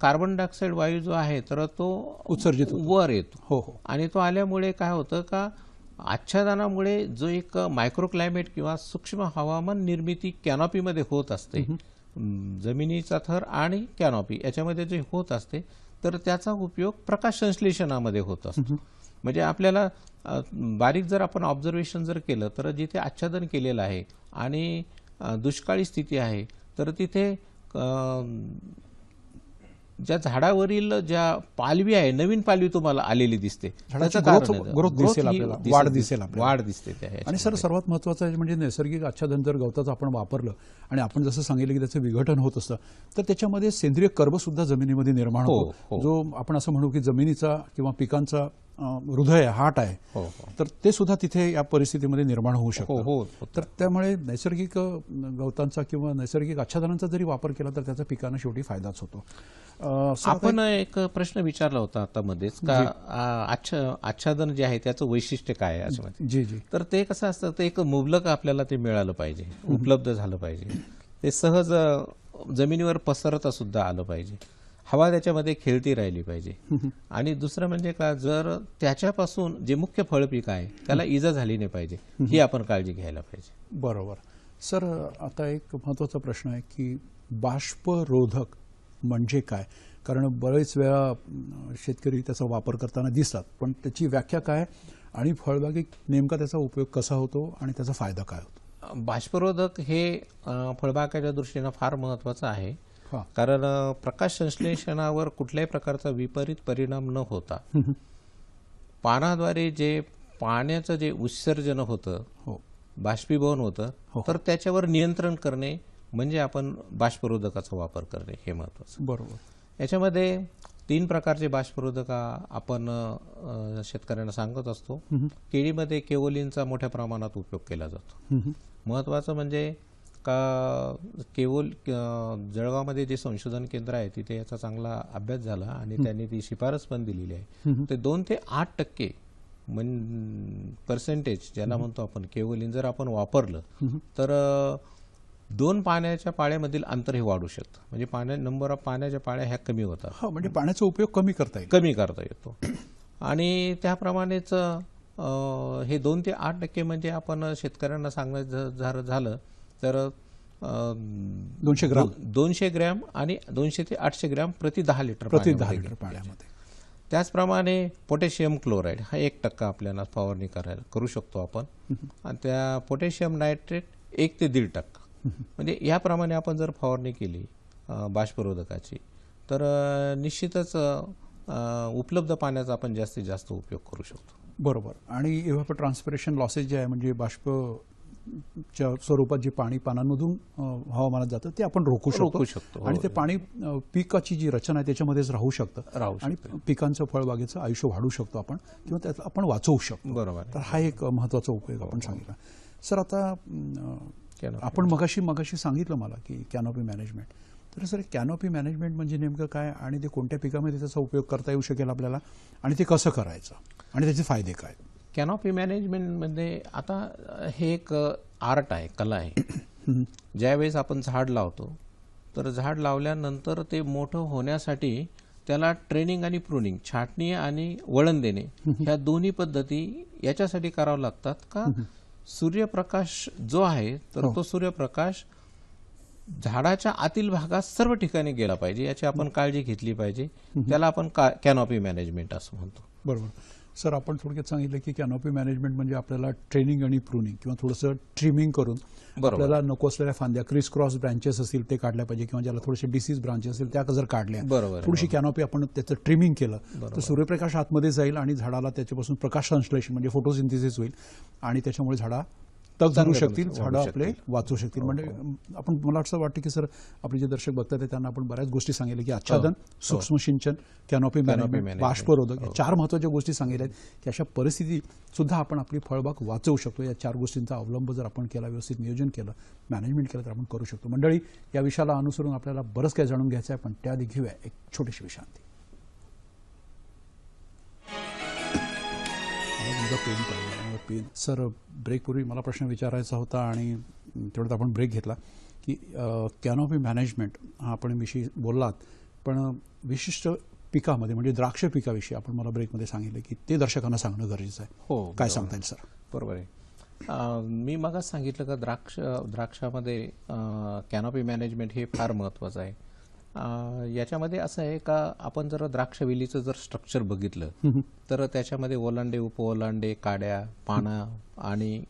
कार्बन डायऑक्साईड वायू जो आहे तर तो उत्सर्जित वर येतो हो हो आणि तो आल्यामुळे काय होतं का आच्छादनामुळे जो एक मायक्रो क्लायमेट किंवा सूक्ष्म हवामान निर्मिती कॅनॉपीमध्ये होत असते जमिनीचा थर आणि कॅनॉपी याच्यामध्ये जे होत असते तर त्याचा उपयोग प्रकाश संश्लेषणामध्ये होत असतो म्हणजे आपल्याला बारीक जर आपण ऑब्झर्वेशन जर केलं तर जिथे आच्छादन केलेलं आहे आणि दुष्काळी स्थिती आहे तर तिथे ज्या झाडावरील ज्या पालवी आहे नवीन पालवी तुम्हाला आलेली दिसते वाढ दिसेल वाढ दिसते आणि सर सर्वात महत्वाचं म्हणजे नैसर्गिक आच्छादन जर गवताचं आपण वापरलं आणि आपण जसं सांगितलं की त्याचं विघटन होत असतं तर त्याच्यामध्ये सेंद्रिय कर्ब सुद्धा जमिनीमध्ये निर्माण हो, होतो हो. जो आपण असं म्हणू की जमिनीचा किंवा पिकांचा हृदय हाट आहे हो, हो. तर ते सुद्धा तिथे या परिस्थितीमध्ये निर्माण होऊ शकतो हो, हो तर त्यामुळे नैसर्गिक गवतांचा किंवा नैसर्गिक आच्छादनांचा जरी वापर केला तर त्याचा पिकांना शेवटी फायदाच होतो आपण एक प्रश्न विचारला होता आता मध्येच का आच्छादन जे आहे त्याचं वैशिष्ट्य काय आहे असं जी जी तर ते कसं असतं ते एक मुबलक आपल्याला ते मिळालं पाहिजे उपलब्ध झालं पाहिजे ते सहज जमिनीवर पसरता सुद्धा आलं पाहिजे हवा त्याच्यामध्ये खेळती राहिली पाहिजे आणि दुसरं म्हणजे का जर त्याच्यापासून जे मुख्य फळ पीक आहे त्याला इजा झाली नाही पाहिजे ही आपण काळजी घ्यायला पाहिजे बरोबर सर आता एक महत्त्वाचा प्रश्न आहे की बाष्परोधक म्हणजे काय कारण बरेच वेळा शेतकरी त्याचा वापर करताना दिसतात पण त्याची व्याख्या काय आणि फळबागी नेमका त्याचा उपयोग कसा होतो आणि त्याचा फायदा काय होतो बाष्परोधक हे फळबागाच्या दृष्टीनं फार महत्त्वाचं आहे कारण प्रकाश संश्लेषणावर कुठल्याही प्रकारचा विपरीत परिणाम न होता पानाद्वारे जे पाण्याचं जे उत्सर्जन होतं हो बाष्पीभवन होतं हो। तर त्याच्यावर नियंत्रण करणे म्हणजे आपण बाष्परोधकाचा वापर करणे हे महत्वाचं बरोबर याच्यामध्ये तीन प्रकारचे बाष्परोधक आपण शेतकऱ्यांना सांगत असतो केळीमध्ये केवलींचा मोठ्या प्रमाणात उपयोग केला जातो महत्वाचं म्हणजे का केवळ जळगावमध्ये जे संशोधन केंद्र आहे तिथे याचा चांगला अभ्यास झाला आणि त्यांनी ती शिफारस पण दिलेली आहे ते दोन ते आठ टक्के पर्सेंटेज ज्याला म्हणतो आपण केवलीन जर आपण वापरलं तर दोन पाण्याच्या पाळ्यामधील अंतर हे वाढू शकतं म्हणजे पाण्या नंबर ऑफ पाण्याच्या पाळ्या ह्या कमी होतात हो, म्हणजे पाण्याचा उपयोग कमी करता येतो कमी करता येतो आणि त्याप्रमाणेच हे दोन ते आठ टक्के म्हणजे आपण शेतकऱ्यांना सांगायचं झालं तर दोनशे ग्रॅम दोनशे ग्रॅम आणि दोनशे ते आठशे ग्रॅम प्रति दहा लिटर प्रति दहा लिटर पाण्यामध्ये त्याचप्रमाणे पोटॅशियम क्लोराईड हा एक टक्का आपल्याला फवारणी करायला करू शकतो आपण आणि त्या पोटॅशियम नायट्रेट एक ते दीड टक्का म्हणजे याप्रमाणे आपण जर फवारणी केली बाष्परोधकाची तर निश्चितच उपलब्ध पाण्याचा आपण जास्तीत जास्त उपयोग करू शकतो बरोबर आणि इव्हा ट्रान्सपिरेशन लॉसेस जे आहे म्हणजे बाष्प च्या स्वरूपात जे पाणी पानांमधून हवामानात जातं ते आपण रोखू शकू शकतो हो. आणि ते पाणी पिकाची जी रचना आहे त्याच्यामध्येच राहू शकतं राहू आणि पिकांचं फळबागेचं आयुष्य वाढू शकतो आपण किंवा त्यात आपण वाचवू शकतो बरोबर तर हा एक महत्त्वाचा उपयोग आपण हो, हो. सांगितला सर आता आपण मगाशी मगाशी सांगितलं मला की कॅनॉपी मॅनेजमेंट तर सर कॅनॉपी मॅनेजमेंट म्हणजे नेमकं काय आणि ते कोणत्या पिकामध्ये त्याचा उपयोग करता येऊ शकेल आपल्याला आणि ते कसं करायचं आणि त्याचे फायदे काय कॅनॉपी मॅनेजमेंटमध्ये आता हे एक आर्ट आहे कला आहे <coughs> ज्यावेळेस आपण झाड लावतो तर झाड लावल्यानंतर ते मोठं होण्यासाठी त्याला ट्रेनिंग आणि प्रुनिंग छाटणी आणि वळण देणे <laughs> ह्या दोन्ही पद्धती याच्यासाठी कराव्या लागतात का <laughs> सूर्यप्रकाश जो आहे तर हो. तो सूर्यप्रकाश झाडाच्या आतील भागात सर्व ठिकाणी गेला पाहिजे याची आपण काळजी घेतली पाहिजे <laughs> त्याला आपण कॅनॉपी मॅनेजमेंट असं म्हणतो बरोबर सर आपण थोडक्यात सांगितलं की कॅनॉपी मॅनेजमेंट म्हणजे आपल्याला ट्रेनिंग आणि प्रुनिंग किंवा थोडंसं ट्रिमिंग करून आपल्याला नको असलेल्या फांद्या क्रिस क्रॉस ब्रांचेस असतील ते काढल्या पाहिजे किंवा ज्याला थोडेसे डिसीज ब्रांचेस असेल त्या जर काढल्या थोडीशी कॅनॉपी आपण त्याचं ट्रिमिंग केलं तर सूर्यप्रकाश आतमध्ये जाईल आणि झाडाला त्याच्यापासून प्रकाश संश्लेषण म्हणजे फोटोसिंथेसिस होईल आणि त्याच्यामुळे झाडा तग धरू शकतील झाडं आपले वाचू शकतील हो, म्हणजे हो. आपण मला असं वाटतं की सर आपले जे दर्शक बघतात त्यांना आपण बऱ्याच गोष्टी सांगितल्या की आच्छादन हो, सूक्ष्म सिंचन कॅनॉपी मॅनेजमेंट बाष्परोधक या चार महत्वाच्या गोष्टी सांगितल्या आहेत की अशा परिस्थिती सुद्धा आपण आपली फळबाग वाचवू शकतो या चार गोष्टींचा अवलंब जर आपण केला व्यवस्थित नियोजन केलं मॅनेजमेंट केलं तर आपण करू शकतो मंडळी या विषयाला अनुसरून आपल्याला बरंच काय जाणून घ्यायचं आहे पण त्याआधी घेऊया एक छोटीशी विश्रांती पाहिजे पिन सर ब्रेकपूर्वी मला प्रश्न विचारायचा होता आणि तेवढ्यात आपण ब्रेक घेतला की कॅनॉपी मॅनेजमेंट हा आपण विषयी बोललात पण विशिष्ट पिकामध्ये म्हणजे द्राक्ष पिकाविषयी आपण मला ब्रेकमध्ये सांगितलं की ते दर्शकांना सांगणं गरजेचं आहे हो काय सांगता येईल सर बरोबर आहे मी मागास सांगितलं का द्राक्ष द्राक्षामध्ये कॅनॉपी मॅनेजमेंट हे फार महत्त्वाचं आहे याच्यामध्ये असं आहे का आपण जर द्राक्षवेलीचं जर स्ट्रक्चर बघितलं <laughs> तर त्याच्यामध्ये ओलांडे उप ओलांडे काड्या पानं आणि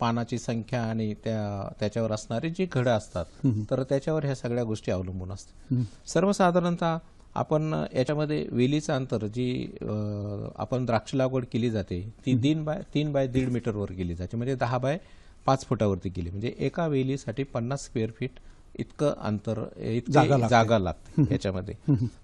पानाची संख्या आणि त्या त्याच्यावर असणारे जे घड असतात <laughs> तर त्याच्यावर ह्या सगळ्या गोष्टी अवलंबून असतात <laughs> सर्वसाधारणतः आपण याच्यामध्ये वेलीचं अंतर जी आपण द्राक्ष लागवड केली जाते ती तीन बाय तीन बाय दीड मीटरवर केली जाते म्हणजे दहा बाय पाच फुटावरती केली म्हणजे एका वेलीसाठी पन्नास स्क्वेअर फीट इतकं अंतर इतकं जागा लागते याच्यामध्ये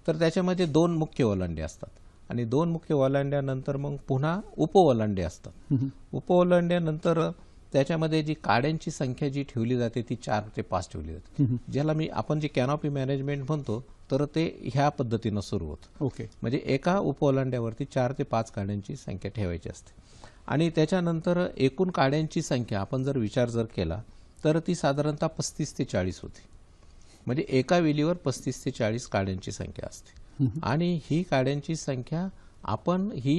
तर त्याच्यामध्ये दोन मुख्य ओलांडे असतात आणि दोन मुख्य ओलांड्यानंतर मग पुन्हा उप असतात उप ओलांड्यानंतर त्याच्यामध्ये जी काड्यांची संख्या जी ठेवली जाते ती चार ते पाच ठेवली जाते ज्याला मी आपण जे कॅनॉपी मॅनेजमेंट म्हणतो तर ते ह्या पद्धतीनं सुरू होतं ओके म्हणजे एका उप ओलांड्यावरती चार ते पाच काड्यांची संख्या ठेवायची असते आणि त्याच्यानंतर एकूण काड्यांची संख्या आपण जर विचार जर केला तर ती साधारणतः पस्तीस ते चाळीस होती म्हणजे एका वेलीवर पस्तीस ते चाळीस काड्यांची संख्या असते आणि ही काड्यांची संख्या आपण ही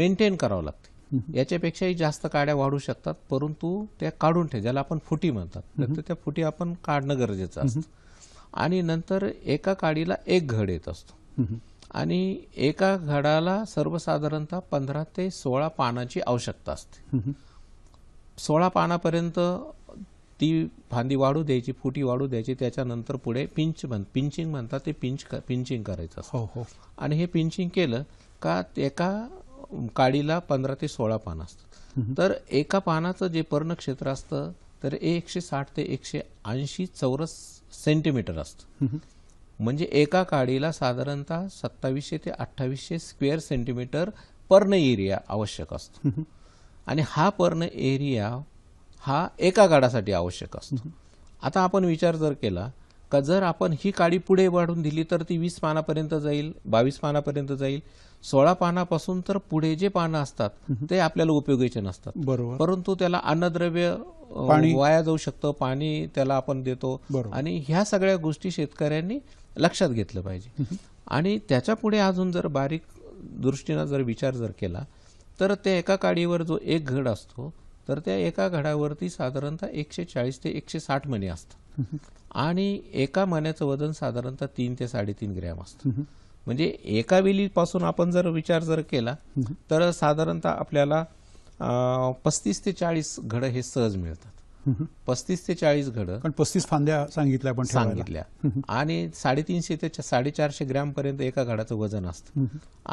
मेंटेन करावं लागते याच्यापेक्षाही जास्त काड्या वाढू शकतात परंतु त्या काढून ठेव ज्याला आपण फुटी म्हणतात तर त्या फुटी आपण काढणं गरजेचं असतं आणि नंतर एका काडीला एक घड येत असतो आणि एका घडाला सर्वसाधारणतः पंधरा ते सोळा पानाची आवश्यकता असते सोळा पानापर्यंत ती फांदी वाढू द्यायची फुटी वाढू द्यायची त्याच्यानंतर पुढे पिंच म्हण पिंचिंग म्हणतात ते पिंच पिंचिंग करायचं हो हो आणि हे पिंचिंग केलं का एका काडीला पंधरा ते सोळा पान असतं तर एका पानाचं जे पर्णक्षेत्र असतं तर एकशे साठ ते एकशे ऐंशी चौरस सेंटीमीटर असतं म्हणजे एका काडीला साधारणतः सत्तावीसशे ते अठ्ठावीसशे स्क्वेअर सेंटीमीटर पर्ण एरिया आवश्यक असतो आणि हा पर्ण एरिया हा एका गाडासाठी आवश्यक असतो आता आपण विचार जर केला का जर आपण ही काडी पुढे वाढून दिली तर ती वीस पानापर्यंत जाईल बावीस पानापर्यंत जाईल सोळा पानापासून तर पुढे जे पानं असतात ते आपल्याला उपयोगीचे नसतात बरोबर परंतु त्याला अन्नद्रव्य वाया जाऊ शकतं पाणी त्याला आपण देतो आणि ह्या सगळ्या गोष्टी शेतकऱ्यांनी लक्षात घेतलं पाहिजे आणि त्याच्या पुढे अजून जर बारीक दृष्टीनं जर विचार जर केला तर त्या एका काडीवर जो एक घड असतो तर त्या एका घडावरती साधारणतः एकशे चाळीस ते एकशे साठ मने असतात आणि एका मण्याचं वजन साधारणतः तीन ते साडेतीन ग्रॅम असतं म्हणजे एका वेलीपासून आपण जर विचार जर केला तर साधारणतः आपल्याला पस्तीस ते चाळीस घड हे सहज मिळतात पस्तीस ते चाळीस घड पण पस्तीस फांद्या सांगितल्या पण सांगितल्या आणि साडेतीनशे ते साडेचारशे ग्रॅम पर्यंत एका घडाचं वजन असतं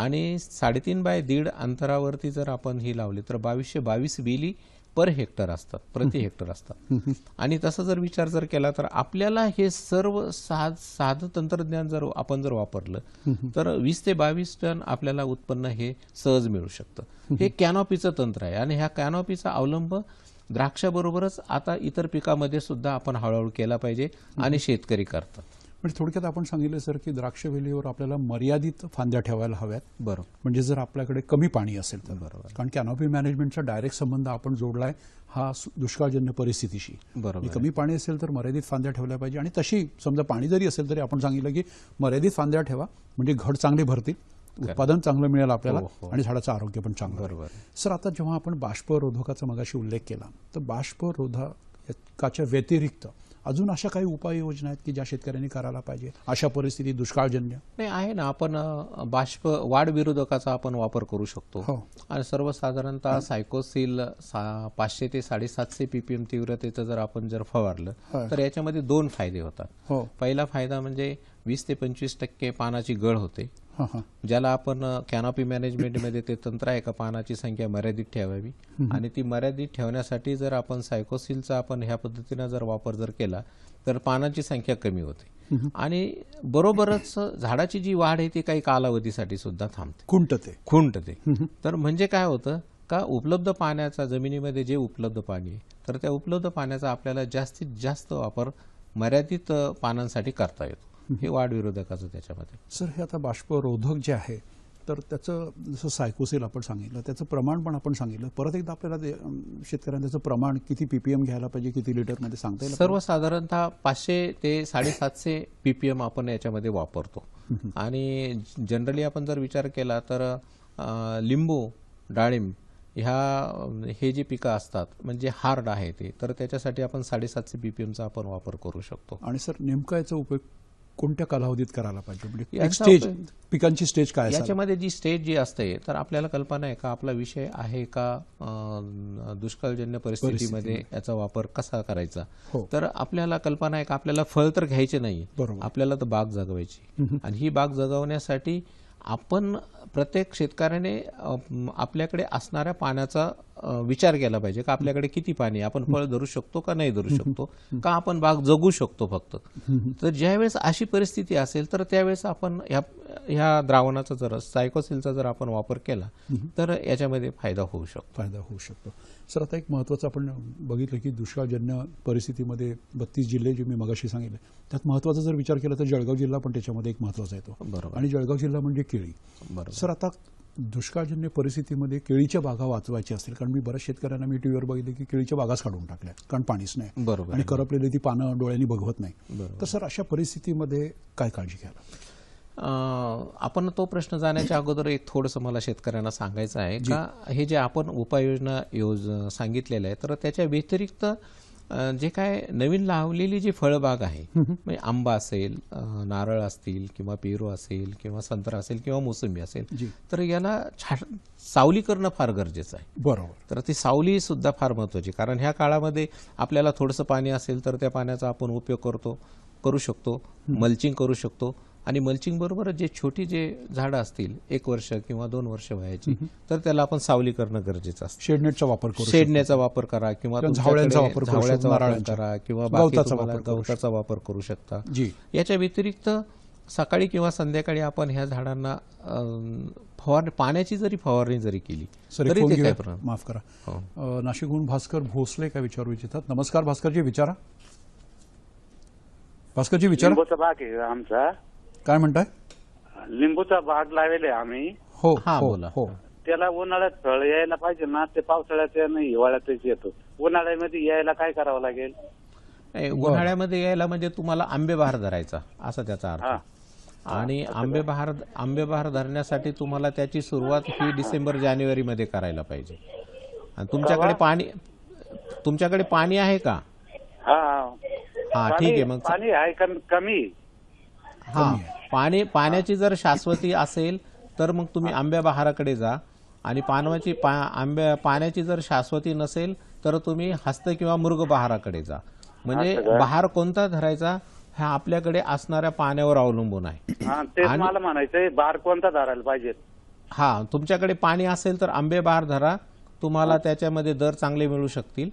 आणि साडेतीन बाय दीड अंतरावरती जर आपण ही लावली तर बावीसशे बावीस बेली पर हेक्टर असतात प्रति हेक्टर असतात आणि तसा जर विचार जर केला तर आपल्याला हे सर्व साध साधं तंत्रज्ञान जर आपण जर वापरलं तर वीस ते बावीस टन आपल्याला उत्पन्न हे सहज मिळू शकतं हे कॅनॉपीचं तंत्र आहे आणि ह्या कॅनॉपीचा अवलंब द्राक्षाबरोबरच आता इतर पिकामध्ये सुद्धा आपण हळूहळू केला पाहिजे आणि शेतकरी करतात म्हणजे थोडक्यात आपण सांगितलं सर की द्राक्ष वेलीवर आपल्याला मर्यादित फांद्या ठेवायला हव्यात बरोबर म्हणजे जर आपल्याकडे कमी पाणी असेल तर बरोबर कारण की कॅनॉपी मॅनेजमेंटचा डायरेक्ट संबंध आपण जोडलाय हा दुष्काळजन्य परिस्थितीशी बरोबर कमी पाणी असेल तर मर्यादित फांद्या ठेवल्या पाहिजे आणि तशी समजा पाणी जरी असेल तरी आपण सांगितलं की मर्यादित फांद्या ठेवा म्हणजे घड चांगले भरतील उत्पादन चांगलं मिळेल आपल्याला हो, हो. आणि झाडाचं आरोग्य पण चांगलं बरोबर सर आता जेव्हा आपण बाष्परोधकाचा मगाशी उल्लेख केला तर बाष्परोधकाच्या व्यतिरिक्त अजून अशा काही उपाययोजना आहेत की ज्या शेतकऱ्यांनी करायला पाहिजे अशा परिस्थिती दुष्काळजन्य नाही आहे ना आपण बाष्प वाढ विरोधकाचा आपण वापर करू शकतो हो। आणि सर्वसाधारणतः सायकोसिल पाचशे ते साडेसातशे पीपीएम तीव्रतेचं जर आपण जर फवारलं तर याच्यामध्ये दोन फायदे होतात हो. पहिला फायदा म्हणजे वीस ते पंचवीस टक्के पानाची गळ होते ज्याला आपण कॅनॉपी मॅनेजमेंटमध्ये ते तंत्र आहे का पानाची संख्या मर्यादित ठेवावी आणि ती मर्यादित ठेवण्यासाठी जर आपण सायकोसिलचा आपण ह्या पद्धतीनं जर वापर जर केला तर पानांची संख्या कमी होते आणि बरोबरच झाडाची जी वाढ आहे ती काही कालावधीसाठी सुद्धा थांबते खुंटते खुंटते तर म्हणजे काय होतं का उपलब्ध पाण्याचा जमिनीमध्ये जे उपलब्ध पाणी आहे तर त्या उपलब्ध पाण्याचा आपल्याला जास्तीत जास्त वापर मर्यादित पानांसाठी करता येतो हे वाढ विरोधकाचं त्याच्यामध्ये सर हे आता बाष्परोधक जे आहे तर त्याचं जसं सायकोसेल आपण सांगितलं त्याचं प्रमाण पण आपण सांगितलं परत एकदा आपल्याला शेतकऱ्यांना त्याचं प्रमाण किती पीपीएम घ्यायला पाहिजे किती लिटरमध्ये सांगता येईल सर्वसाधारणतः पाचशे ते साडेसातशे पीपीएम आपण याच्यामध्ये वापरतो आणि जनरली आपण जर विचार केला तर लिंबू डाळिंब ह्या हे जी पिकं असतात म्हणजे हार्ड आहे ते तर त्याच्यासाठी आपण साडेसातशे पीपीएमचा आपण वापर करू शकतो आणि सर नेमका याचा उपयोग कोणत्या कालावधीत करायला पाहिजे म्हणजे स्टेज पिकांची स्टेज काय याच्यामध्ये जी स्टेज जी असते तर आपल्याला कल्पना आहे का आपला विषय आहे का दुष्काळजन्य परिस्थितीमध्ये याचा वापर कसा करायचा हो. तर आपल्याला कल्पना आहे का आपल्याला फळ तर घ्यायचे नाही आपल्याला तर बाग जगवायची आणि ही बाग जगवण्यासाठी आपण प्रत्येक शेतकऱ्याने आपल्याकडे असणाऱ्या पाण्याचा विचार केला पाहिजे का आपल्याकडे किती पाणी आपण फळ धरू शकतो का नाही धरू शकतो का आपण बाग जगू शकतो फक्त तर ज्यावेळेस अशी परिस्थिती असेल तर त्यावेळेस आपण या ह्या द्रावणाचा जर सायकोसिलचा जर आपण वापर केला तर याच्यामध्ये फायदा होऊ शकतो फायदा होऊ शकतो सर आता एक महत्त्वाचं आपण बघितलं की दुष्काळजन्य परिस्थितीमध्ये बत्तीस जिल्हे जे मी मगाशी सांगितले त्यात महत्त्वाचा जर विचार केला तर जळगाव जिल्हा पण त्याच्यामध्ये एक महत्त्वाचा येतो बरोबर आणि जळगाव जिल्हा म्हणजे केळी बरोबर सर आता दुष्काळजन्य परिस्थितीमध्ये केळीच्या बागा वाचवायची असतील कारण मी बऱ्याच शेतकऱ्यांना मी टीव्हीवर बघितले की केळीच्या बागाच काढून टाकल्या कारण पाणीच नाही बरोबर आणि करपलेली ती पानं डोळ्यांनी बघवत नाही तर सर अशा परिस्थितीमध्ये काय काळजी घ्यायला आपण तो प्रश्न जाण्याच्या अगोदर एक थोडंसं मला शेतकऱ्यांना सांगायचं आहे का हे जे आपण उपाययोजना योज सांगितलेलं आहे तर त्याच्या व्यतिरिक्त जे काय नवीन लावलेली जी फळबाग आहे म्हणजे आंबा असेल नारळ असतील किंवा पेरू असेल किंवा संत्रा असेल किंवा मोसंबी असेल तर याला सावली करणं फार गरजेचं आहे बरोबर तर ती सावली सुद्धा फार महत्वाची कारण ह्या काळामध्ये आपल्याला थोडंसं पाणी असेल तर त्या पाण्याचा आपण उपयोग करतो करू शकतो मल्चिंग करू शकतो आणि मल्चिंग मल्चिंगबरोबर जे छोटी जे झाड असतील एक वर्ष किंवा दोन वर्ष व्हायची तर त्याला आपण सावली करणं गरजेचं असतं शेडनेटचा वापर शेडनेचा वापर करा किंवा झावळ्यांचा वापर करा किंवा गवताचा वापर करू शकता याच्या व्यतिरिक्त सकाळी किंवा संध्याकाळी आपण ह्या झाडांना फवारणी पाण्याची जरी फवारणी जरी केली माफ करा हो. नाशिकहून भास्कर भोसले काय विचारू इच्छितात नमस्कार भास्करजी विचारा भास्करजी विचार काय म्हणताय लिंबूचा भाग लावेले आम्ही हो हा, हो बोला. हो त्याला उन्हाळ्यात फळ यायला पाहिजे ना ते पावसाळ्यात नाही हिवाळ्यातच येतो उन्हाळ्यामध्ये यायला काय करावं लागेल नाही, उन्हाळ्यामध्ये यायला म्हणजे तुम्हाला आंबे बहार धरायचा असा त्याचा हा अर्थ आणि आंबे बहार धरण्यासाठी तुम्हाला त्याची सुरुवात ही डिसेंबर जानेवारी मध्ये करायला पाहिजे आणि तुमच्याकडे पाणी तुमच्याकडे पाणी आहे का हा हा ठीक आहे मग पाणी आहे कमी हा पाणी पाण्याची जर शाश्वती असेल तर मग तुम्ही आंब्या बहाराकडे जा आणि पानवाची आंब्या पाण्याची जर शाश्वती नसेल तर तुम्ही हस्त किंवा मृग बहाराकडे जा म्हणजे बहार कोणता धरायचा हा आपल्याकडे असणाऱ्या पाण्यावर अवलंबून आहे मला म्हणायचंय बहार कोणता धरायला पाहिजे हा तुमच्याकडे पाणी असेल तर आंबे बहार धरा तुम्हाला त्याच्यामध्ये दर चांगले मिळू शकतील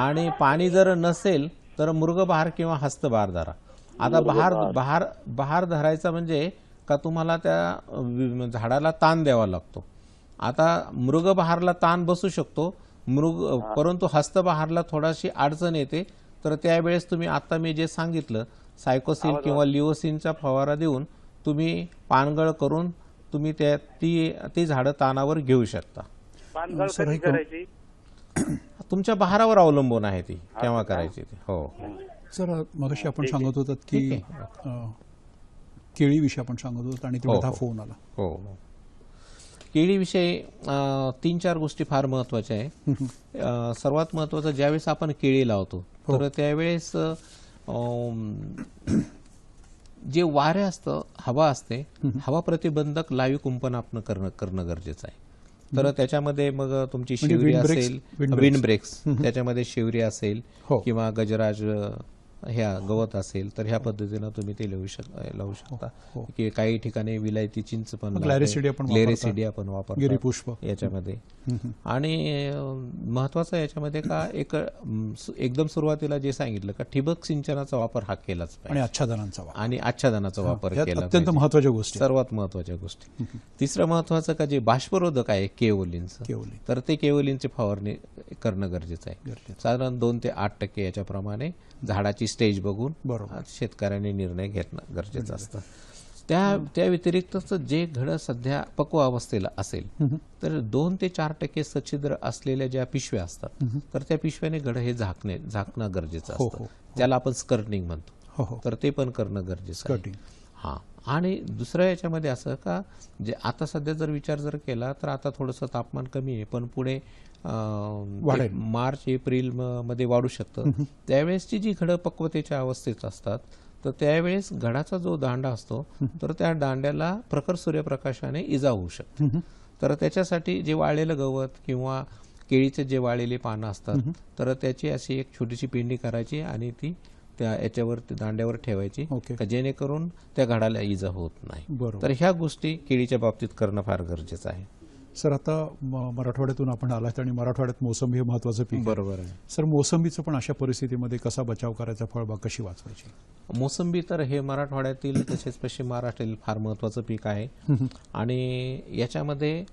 आणि पाणी जर नसेल तर मृग बहार किंवा हस्त बहार धरा आता बहार बहार बहार धरायचा म्हणजे का तुम्हाला त्या झाडाला ताण द्यावा लागतो आता मृग बहारला ताण बसू शकतो मृग परंतु हस्तबहारला थोडाशी अडचण येते तर त्यावेळेस तुम्ही आता मी जे सांगितलं सायकोसिन किंवा लिओसिनचा फवारा देऊन तुम्ही पानगळ करून तुम्ही त्या ती ती झाडं तानावर घेऊ शकता तुमच्या बहारावर अवलंबून आहे ती केव्हा करायची ती हो सर मगाशी आपण सांगत होतात की विषय आपण सांगत होतो आणि हो, हो. फोन आला हो, हो. केळीविषयी तीन चार गोष्टी फार महत्वाच्या आहे सर्वात महत्वाचं ज्यावेळेस आपण केळी लावतो तर त्यावेळेस जे वारे असतं हवा असते हवा प्रतिबंधक लावी कुंपण आपण करणं करणं गरजेचं आहे तर त्याच्यामध्ये मग तुमची म्हणजे शिवरी असेल विंड ब्रेक्स त्याच्यामध्ये शिवरी असेल किंवा गजराज ह्या गवत असेल तर ह्या पद्धतीनं तुम्ही ते लिहू शकता लावू शकता हो. की काही ठिकाणी विलायती चिंच पण क्लॅरिसिडी पण वापर पुष्प याच्यामध्ये आणि महत्वाचं याच्यामध्ये का एक एकदम सुरुवातीला जे सांगितलं का ठिबक सिंचनाचा वापर हा केलाच पाहिजे आणि आच्छादनाचा आणि आच्छादनाचा वापर केला अत्यंत महत्वाच्या गोष्टी सर्वात महत्वाच्या गोष्टी तिसरं महत्वाचं का जे बाष्परोधक आहे केओली तर ते केवलींची फवारणी करणं गरजेचं आहे साधारण दोन ते आठ टक्के याच्याप्रमाणे झाडाची स्टेज बघून बरोबर शेतकऱ्यांनी निर्णय घेणं गरजेचं असतं त्या त्या व्यतिरिक्तच जे घडं सध्या पक्व अवस्थेला असेल तर दोन ते चार टक्के सच्छिद्र असलेल्या ज्या पिशव्या असतात तर त्या पिशव्याने घडं हे झाकणे झाकणं गरजेचं हो, असतं हो, हो. ज्याला आपण स्कर्टिंग म्हणतो तर ते पण करणं गरजेचं आहे हा आणि दुसरं याच्यामध्ये असं का जे आता सध्या जर विचार जर केला तर आता थोडंसं तापमान कमी आहे पण पुणे वाढेल मार्च एप्रिल मध्ये वाढू शकतं त्यावेळेसची जी घडं पक्वतेच्या अवस्थेत असतात तर त्यावेळेस घडाचा जो दांडा असतो तर त्या दांड्याला प्रखर सूर्यप्रकाशाने इजा होऊ शकते तर त्याच्यासाठी जे वाळलेलं गवत किंवा केळीचे जे वाळलेले पानं असतात तर त्याची अशी एक छोटीशी पिंडी करायची आणि ती त्या याच्यावर दांड्यावर ठेवायची जेणेकरून त्या घडाला इजा होत नाही तर ह्या गोष्टी केळीच्या बाबतीत करणं फार गरजेचं आहे सर आता मराठवाड्यातून आपण आलात आणि मराठवाड्यात मोसंबी हे महत्वाचं पीक बरोबर आहे सर मोसंबीचं पण अशा परिस्थितीमध्ये कसा बचाव करायचा फळबाग कशी वाचवायची मोसंबी तर हे मराठवाड्यातील तसेच पश्चिम महाराष्ट्रातील फार महत्वाचं पीक आहे आणि याच्यामध्ये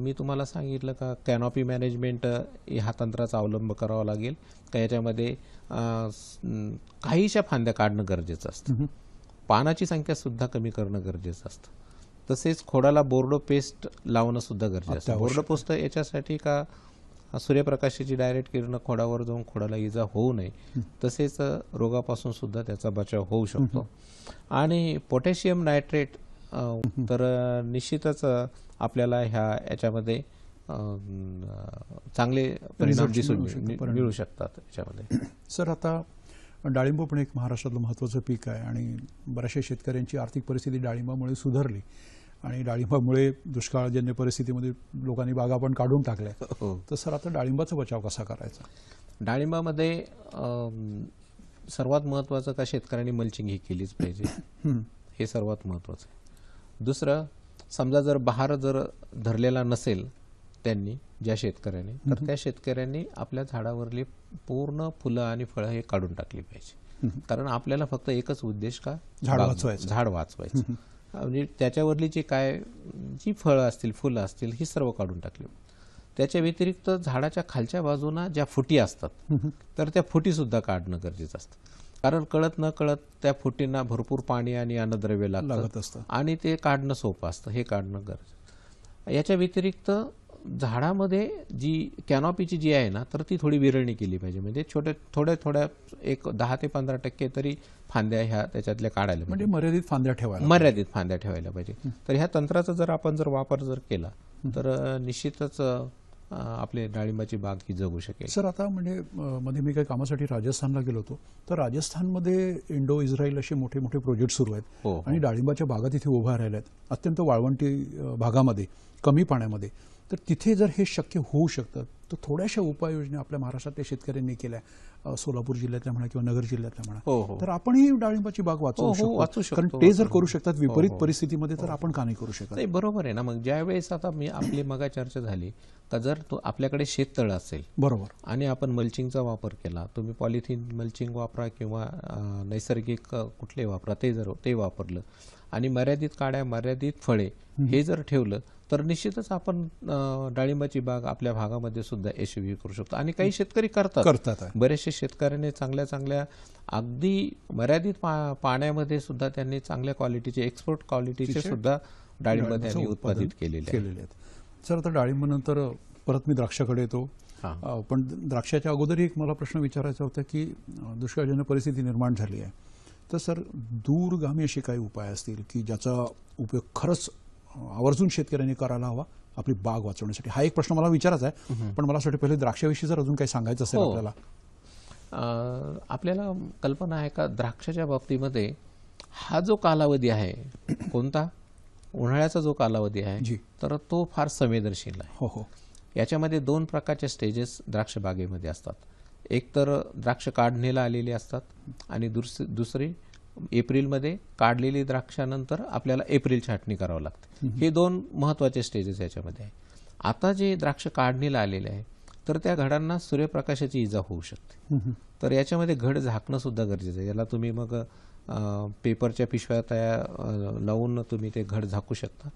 मी तुम्हाला सांगितलं का कॅनॉपी मॅनेजमेंट ह्या तंत्राचा अवलंब करावा लागेल का याच्यामध्ये काहीशा फांद्या काढणं गरजेचं असतं पानाची संख्या सुद्धा कमी करणं गरजेचं असतं तसेच खोडाला बोर्डो पेस्ट लावणं सुद्धा गरजेचं आहे बोर्डो पोस्ट याच्यासाठी का सूर्यप्रकाशाची डायरेक्ट किरण खोडावर जाऊन खोडाला इजा होऊ नये तसेच रोगापासून सुद्धा त्याचा बचाव होऊ शकतो आणि पोटॅशियम नायट्रेट तर निश्चितच आपल्याला ह्या याच्यामध्ये चांगले परिणाम दिसून मिळू शकतात याच्यामध्ये <clears throat> सर आता डाळिंब पण एक महाराष्ट्रातलं महत्त्वाचं पीक आहे आणि बऱ्याचशा शेतकऱ्यांची आर्थिक परिस्थिती डाळिंबामुळे सुधारली आणि डाळिंबामुळे दुष्काळजन्य परिस्थितीमध्ये लोकांनी बागा पण काढून टाकल्या हो. तर सर आता डाळिंबाचा बचाव कसा करायचा डाळिंबामध्ये सर्वात महत्वाचं का शेतकऱ्यांनी मल्चिंग ही केलीच पाहिजे हे सर्वात महत्वाचं आहे दुसरं समजा जर बहार जर धरलेला नसेल त्यांनी ज्या शेतकऱ्यांनी तर त्या शेतकऱ्यांनी आपल्या झाडावरली पूर्ण फुलं आणि फळं हे काढून टाकली पाहिजे कारण आपल्याला फक्त एकच उद्देश का झाड वाचवायचं झाड वाचवायचं म्हणजे त्याच्यावरली जी काय जी फळं असतील फुलं असतील ही सर्व काढून टाकली त्याच्या व्यतिरिक्त झाडाच्या खालच्या बाजूना ज्या फुटी असतात <laughs> तर त्या फुटीसुद्धा काढणं गरजेचं असतं कारण कळत न कळत त्या फुटींना भरपूर पाणी आणि अन्नद्रव्य लागत असतं आणि ते काढणं सोपं असतं हे काढणं गरजेचं याच्या व्यतिरिक्त झाडामध्ये जी कॅनॉपीची जी आहे ना तर ती थोडी विरळणी केली पाहिजे म्हणजे छोट्या थोड्या थोड्या एक दहा ते पंधरा टक्के तरी फांद्या ह्या त्याच्यातल्या काढायला म्हणजे मर्यादित फांद्या ठेवायला मर्यादित फांद्या ठेवायला पाहिजे तर ह्या तंत्राचा जर आपण जर वापर जर केला तर निश्चितच आपले डाळिंबाची बाग ही जगू शकेल सर आता म्हणजे मध्ये मी काही कामासाठी राजस्थानला गेलो होतो तर राजस्थानमध्ये इंडो इस्रायल असे मोठे मोठे प्रोजेक्ट सुरू आहेत हो, हो. आणि डाळिंबाच्या बागा तिथे उभ्या राहिल्या आहेत अत्यंत वाळवंटी भागामध्ये कमी पाण्यामध्ये तर तिथे जर हे शक्य होऊ शकतं तर थोड्याशा उपाययोजना आपल्या महाराष्ट्रातल्या शेतकऱ्यांनी केल्या सोलापूर जिल्ह्यातल्या म्हणा किंवा नगर जिल्ह्यातल्या म्हणा हो, हो. तर आपणही डाळिंबाची बाग हो, हो, वाचू शकतो कारण ते जर करू शकतात हो, विपरीत परिस्थितीमध्ये तर आपण का नाही करू शकत नाही बरोबर आहे ना मग ज्या वेळेस आता मी आपली मगा चर्चा झाली का जर तो आपल्याकडे शेततळ असेल बरोबर आणि आपण मल्चिंगचा वापर केला तुम्ही पॉलिथिन मल्चिंग वापरा किंवा नैसर्गिक कुठले वापरा ते जर ते वापरलं आणि मर्यादित काड्या मर्यादित फळे हे जर ठेवलं तर निश्चितच आपण डाळिंबाची बाग आपल्या भागामध्ये सुद्धा यशस्वी करू शकतो आणि काही शेतकरी करतात करतात बरेचसे शेतकऱ्यांनी चांगल्या चांगल्या अगदी मर्यादित पाण्यामध्ये सुद्धा त्यांनी चांगल्या क्वालिटीचे एक्सपोर्ट क्वालिटीचे सुद्धा डाळिंब त्यांनी उत्पादित केलेले केलेले आहेत सर आता नंतर परत मी द्राक्षाकडे येतो पण द्राक्षाच्या अगोदरही एक मला प्रश्न विचारायचा होता की दुष्काळजन्य परिस्थिती निर्माण झाली आहे तर सर दूरगामी असे काही उपाय असतील की ज्याचा उपयोग खरंच आवर्जून शेतकऱ्यांनी करायला हवा आपली बाग वाचवण्यासाठी हा एक प्रश्न मला विचारायचा आहे पण मला वाटतं पहिले द्राक्षाविषयी जर अजून काही सांगायचं असेल हो. आपल्याला आपल्याला कल्पना आहे का द्राक्षाच्या बाबतीमध्ये हा जो कालावधी आहे कोणता उन्हाळ्याचा जो कालावधी आहे तर तो फार संवेदनशील आहे हो हो याच्यामध्ये दोन प्रकारचे स्टेजेस द्राक्ष बागेमध्ये असतात एक तर द्राक्ष काढणीला आलेले असतात आणि दुसरी एप्रिलमध्ये काढलेली द्राक्षानंतर आपल्याला एप्रिल छाटणी करावं लागते हे दोन महत्त्वाचे स्टेजेस याच्यामध्ये आहे आता जे द्राक्ष काढणीला आलेले आहे तर त्या घडांना सूर्यप्रकाशाची इजा होऊ शकते तर याच्यामध्ये घड झाकणं सुद्धा गरजेचं आहे याला तुम्ही मग पेपरच्या पिशव्या त्या लावून तुम्ही ते घड झाकू शकता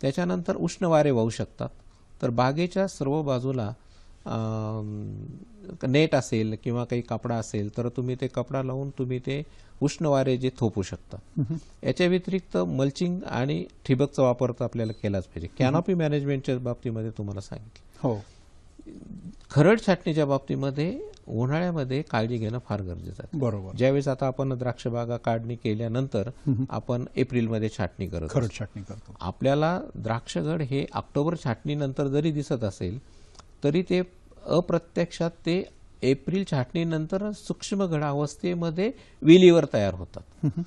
त्याच्यानंतर उष्ण वारे वाहू शकतात तर बागेच्या सर्व बाजूला नेट असेल किंवा काही कपडा असेल तर तुम्ही ते कपडा लावून तुम्ही ते उष्ण वारे जे थोपू शकता याच्या व्यतिरिक्त मल्चिंग आणि ठिबकचा वापर तर आपल्याला केलाच पाहिजे कॅनॉपी मॅनेजमेंटच्या बाबतीमध्ये तुम्हाला सांगितलं हो खरड छाटणीच्या बाबतीमध्ये उन्हाळ्यामध्ये काळजी घेणं फार गरजेचं आहे बरोबर ज्यावेळेस आता आपण द्राक्ष बागा काढणी केल्यानंतर आपण एप्रिलमध्ये छाटणी करतो खरड छाटणी करतो आपल्याला द्राक्षगड हे ऑक्टोबर छाटणीनंतर जरी दिसत असेल तरी ते अप्रत्यक्षात ते एप्रिल छाटणीनंतर सूक्ष्म घडावस्थेमध्ये विलीवर तयार होतात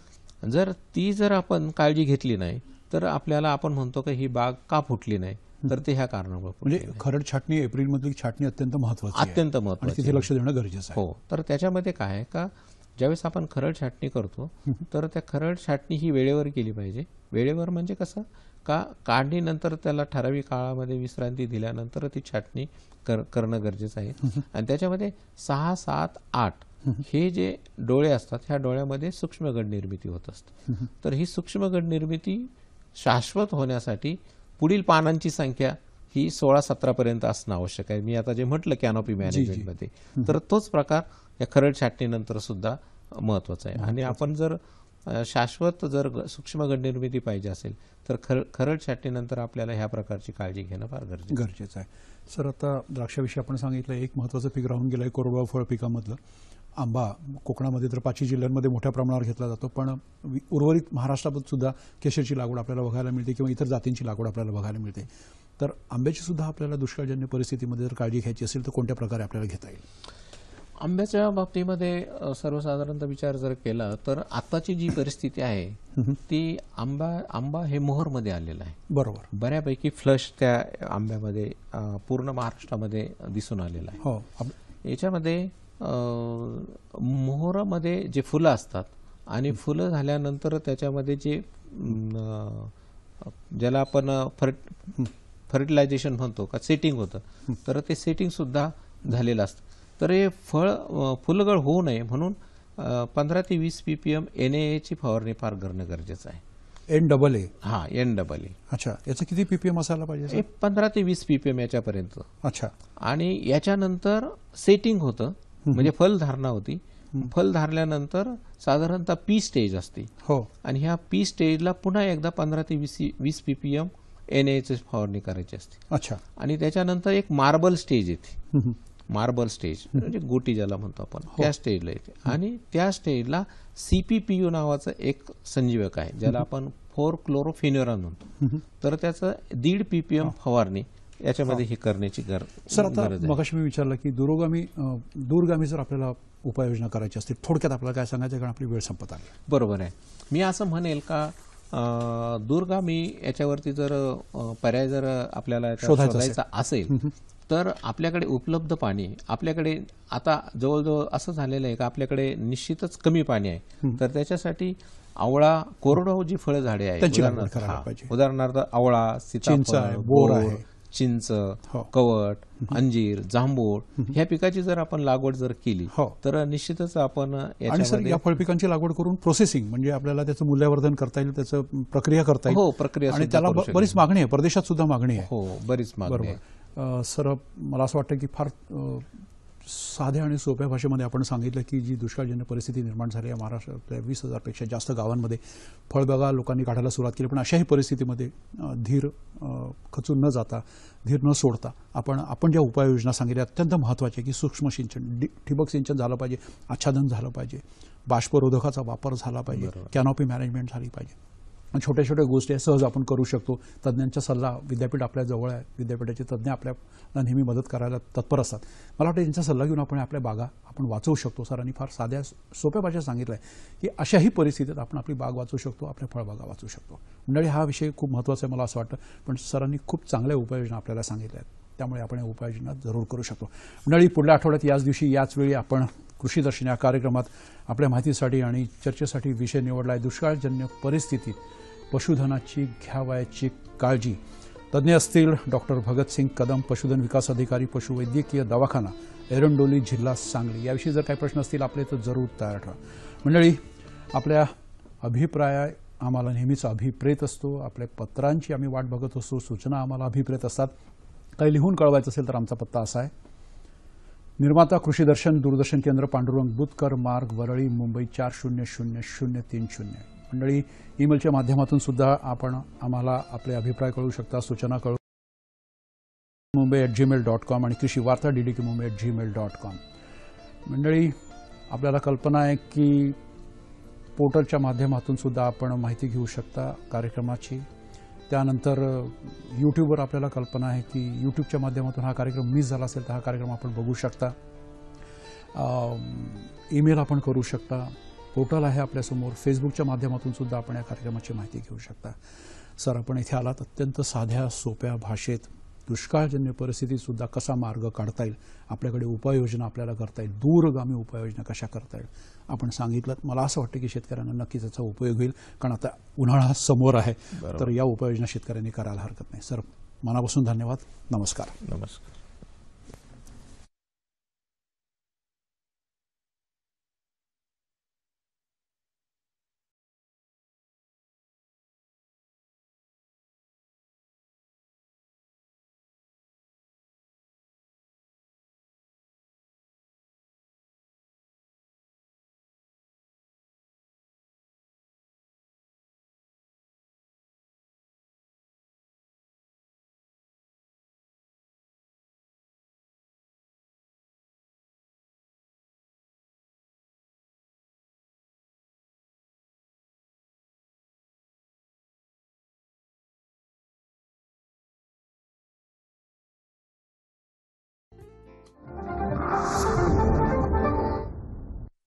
<laughs> जर ती जर आपण काळजी घेतली नाही तर आपल्याला आपण म्हणतो की ही बाग का फुटली नाही तर ते ह्या कारणामुळे म्हणजे खरड छाटणी एप्रिलमधली छाटणी अत्यंत महत्वाची अत्यंत महत्वाची तिथे लक्ष देणं गरजेचं हो तर त्याच्यामध्ये काय आहे का ज्यावेळेस आपण खरड छाटणी करतो <laughs> तर त्या खरड छाटणी ही वेळेवर केली पाहिजे वेळेवर म्हणजे कसं का नंतर त्याला ठराविक काळामध्ये विश्रांती दिल्यानंतर ती छाटणी करणं गरजेचं आहे <laughs> आणि त्याच्यामध्ये सहा सात आठ हे जे डोळे असतात ह्या डोळ्यामध्ये सूक्ष्मगड निर्मिती होत असते <laughs> तर ही सूक्ष्मगड निर्मिती शाश्वत होण्यासाठी पुढील पानांची संख्या ही सोळा सतरा पर्यंत असणं आवश्यक आहे मी आता जे म्हटलं कॅनॉपी मॅनेजमेंटमध्ये तर तोच प्रकार या खरड छाटणीनंतर सुद्धा महत्वाचा आहे आणि आपण जर शाश्वत जर सूक्ष्म गट निर्मिती पाहिजे असेल तर खर खरड छाटणीनंतर आपल्याला ह्या प्रकारची काळजी घेणं फार गरजेचं गरजेचं आहे सर आता द्राक्षाविषयी आपण सांगितलं एक महत्त्वाचं पीक राहून गेलं आहे कोरडवाहू फळ पिकामधलं आंबा कोकणामध्ये तर पाचशे जिल्ह्यांमध्ये मोठ्या प्रमाणावर घेतला जातो पण उर्वरित महाराष्ट्रात सुद्धा केशरची लागवड आपल्याला बघायला मिळते किंवा इतर जातींची लागवड आपल्याला बघायला मिळते तर आंब्याची सुद्धा आपल्याला दुष्काळजन्य परिस्थितीमध्ये जर काळजी घ्यायची असेल तर कोणत्या प्रकारे आपल्याला घेता येईल आंब्याच्या बाबतीमध्ये सर्वसाधारणतः विचार जर केला तर आताची जी परिस्थिती आहे ती आंबा आंबा हे मोहरमध्ये आलेला आहे बरोबर बऱ्यापैकी फ्लश त्या आंब्यामध्ये पूर्ण महाराष्ट्रामध्ये दिसून आलेला आहे हो याच्यामध्ये मोहरामध्ये जे फुलं असतात आणि फुलं झाल्यानंतर त्याच्यामध्ये जे ज्याला आपण फर्ट फर्टिलायझेशन म्हणतो का सेटिंग होतं तर ते सेटिंग सुद्धा झालेलं असतं तर हे फळ फुलगळ होऊ नये म्हणून पंधरा ते वीस पी पी एम एन एची फवारणी फार करणं गरजेचं आहे एन डबल ए हा एन डबल ए अच्छा याचं किती पीपीएम असायला पाहिजे पंधरा ते वीस पीपीएम याच्यापर्यंत अच्छा आणि याच्यानंतर सेटिंग होतं म्हणजे धारणा होती फल धारल्यानंतर साधारणतः पी स्टेज असते हो आणि ह्या पी स्टेजला पुन्हा एकदा पंधरा ते वीस वीस पीपीएम एन एच फवारणी करायची असते अच्छा आणि त्याच्यानंतर एक मार्बल स्टेज येते मार्बल स्टेज म्हणजे गोटी ज्याला म्हणतो आपण हो. त्या स्टेजला येते आणि त्या स्टेजला सीपीपीयू नावाचं एक संजीवक आहे ज्याला आपण फोर क्लोरोफिनोरॉन म्हणतो तर त्याचं दीड पीपीएम फवारणी याच्यामध्ये हे करण्याची गरज सर आता मग मी विचारलं की दुरोगामी दूरगामी जर आपल्याला उपाययोजना करायची असते थोडक्यात आपल्याला काय सांगायचं कारण आपली वेळ संपत आली बरोबर आहे मी असं म्हणेल का दूरगामी याच्यावरती जर पर्याय जर आपल्याला शोधायचा असेल तर आपल्याकडे उपलब्ध पाणी आपल्याकडे आता जवळजवळ असं झालेलं आहे का आपल्याकडे निश्चितच कमी पाणी आहे तर त्याच्यासाठी आवळा कोरडवाहू जी फळ झाडे आहेत उदाहरणार्थ आवळा सीताफळ बोर चिंच हो. कवट अंजीर जांभूळ ह्या पिकाची जर आपण लागवड जर केली हो. तर निश्चितच आपण या फळपिकांची लागवड करून प्रोसेसिंग म्हणजे आपल्याला त्याचं मूल्यवर्धन करता येईल त्याचं प्रक्रिया करता येईल हो प्रक्रिया आणि त्याला बरीच मागणी आहे परदेशात सुद्धा मागणी आहे हो बरीच मागणी आहे सर मला असं वाटतं की फार साध्या आणि सोप्या भाषेमध्ये आपण सांगितलं की जी दुष्काळजन्य परिस्थिती निर्माण झाली आहे महाराष्ट्रातल्या वीस हजारपेक्षा जास्त गावांमध्ये फळबागा लोकांनी काढायला सुरुवात केली पण अशाही परिस्थितीमध्ये धीर खचून न जाता धीर न सोडता आपण आपण ज्या उपाययोजना सांगितल्या अत्यंत महत्त्वाच्या की सूक्ष्म सिंचन डि ठिबक सिंचन झालं पाहिजे आच्छादन झालं पाहिजे बाष्परोधकाचा वापर झाला पाहिजे कॅनॉपी मॅनेजमेंट झाली पाहिजे छोट्या छोट्या गोष्टी सहज आपण करू शकतो तज्ज्ञांचा सल्ला विद्यापीठ आपल्या जवळ आहे विद्यापीठाचे तज्ज्ञ आपल्याला नेहमी मदत करायला तत्पर असतात मला वाटतं यांचा सल्ला घेऊन आपण आपल्या बागा आपण वाचवू शकतो सरांनी फार साध्या सोप्या भाषेत सांगितलं आहे की अशाही परिस्थितीत आपण आपली बाग वाचू शकतो आपल्या फळबागा वाचू शकतो मंडळी हा विषय खूप महत्त्वाचा आहे मला असं वाटतं पण सरांनी खूप चांगल्या उपाययोजना आपल्याला सांगितल्या आहेत त्यामुळे आपण या उपाययोजना जरूर करू शकतो मंडळी पुढल्या आठवड्यात याच दिवशी याच वेळी आपण कृषी दर्शन या कार्यक्रमात आपल्या माहितीसाठी आणि चर्चेसाठी विषय निवडला आहे दुष्काळजन्य परिस्थितीत पशुधनाची घ्यावयाची काळजी तज्ज्ञ असतील डॉक्टर भगतसिंग कदम पशुधन विकास अधिकारी पशुवैद्यकीय दवाखाना एरंडोली जिल्हा सांगली याविषयी जर काही प्रश्न असतील आपले तर जरूर तयार ठेवा मंडळी आपल्या अभिप्राय आम्हाला नेहमीच अभिप्रेत असतो आपल्या पत्रांची आम्ही वाट बघत असतो सूचना आम्हाला अभिप्रेत असतात काही लिहून कळवायचं असेल तर आमचा पत्ता असा आहे निर्माता कृषी दर्शन दूरदर्शन केंद्र पांडुरंग बुतकर मार्ग वरळी मुंबई चार शून्य शून्य शून्य तीन शून्य मंडळी ईमेलच्या माध्यमातून सुद्धा आपण आम्हाला आपले अभिप्राय कळू शकता सूचना कळू Mumbai at Gmail dot com आणि Krishi Varta D D K Mumbai at Gmail dot com मंडळी आपल्याला कल्पना आहे की पोर्टलच्या माध्यमातून सुद्धा आपण माहिती घेऊ शकता कार्यक्रमाची त्यानंतर यूट्यूबवर आपल्याला कल्पना आहे की यूट्यूबच्या माध्यमातून हा कार्यक्रम मिस झाला असेल तर हा कार्यक्रम आपण बघू शकता ईमेल आपण करू शकता पोर्टल आहे आपल्यासमोर फेसबुकच्या माध्यमातून सुद्धा आपण या कार्यक्रमाची माहिती घेऊ शकता सर आपण इथे आलात अत्यंत साध्या सोप्या भाषेत दुष्काळजन्य परिस्थितीतसुद्धा कसा मार्ग काढता येईल आपल्याकडे उपाययोजना आपल्याला करता येईल दूरगामी उपाययोजना कशा करता येईल आपण सांगितलं मला असं वाटतं की शेतकऱ्यांना नक्कीच त्याचा उपयोग होईल कारण आता उन्हाळा समोर आहे तर या उपाययोजना शेतकऱ्यांनी करायला हरकत नाही सर मनापासून धन्यवाद नमस्कार नमस्कार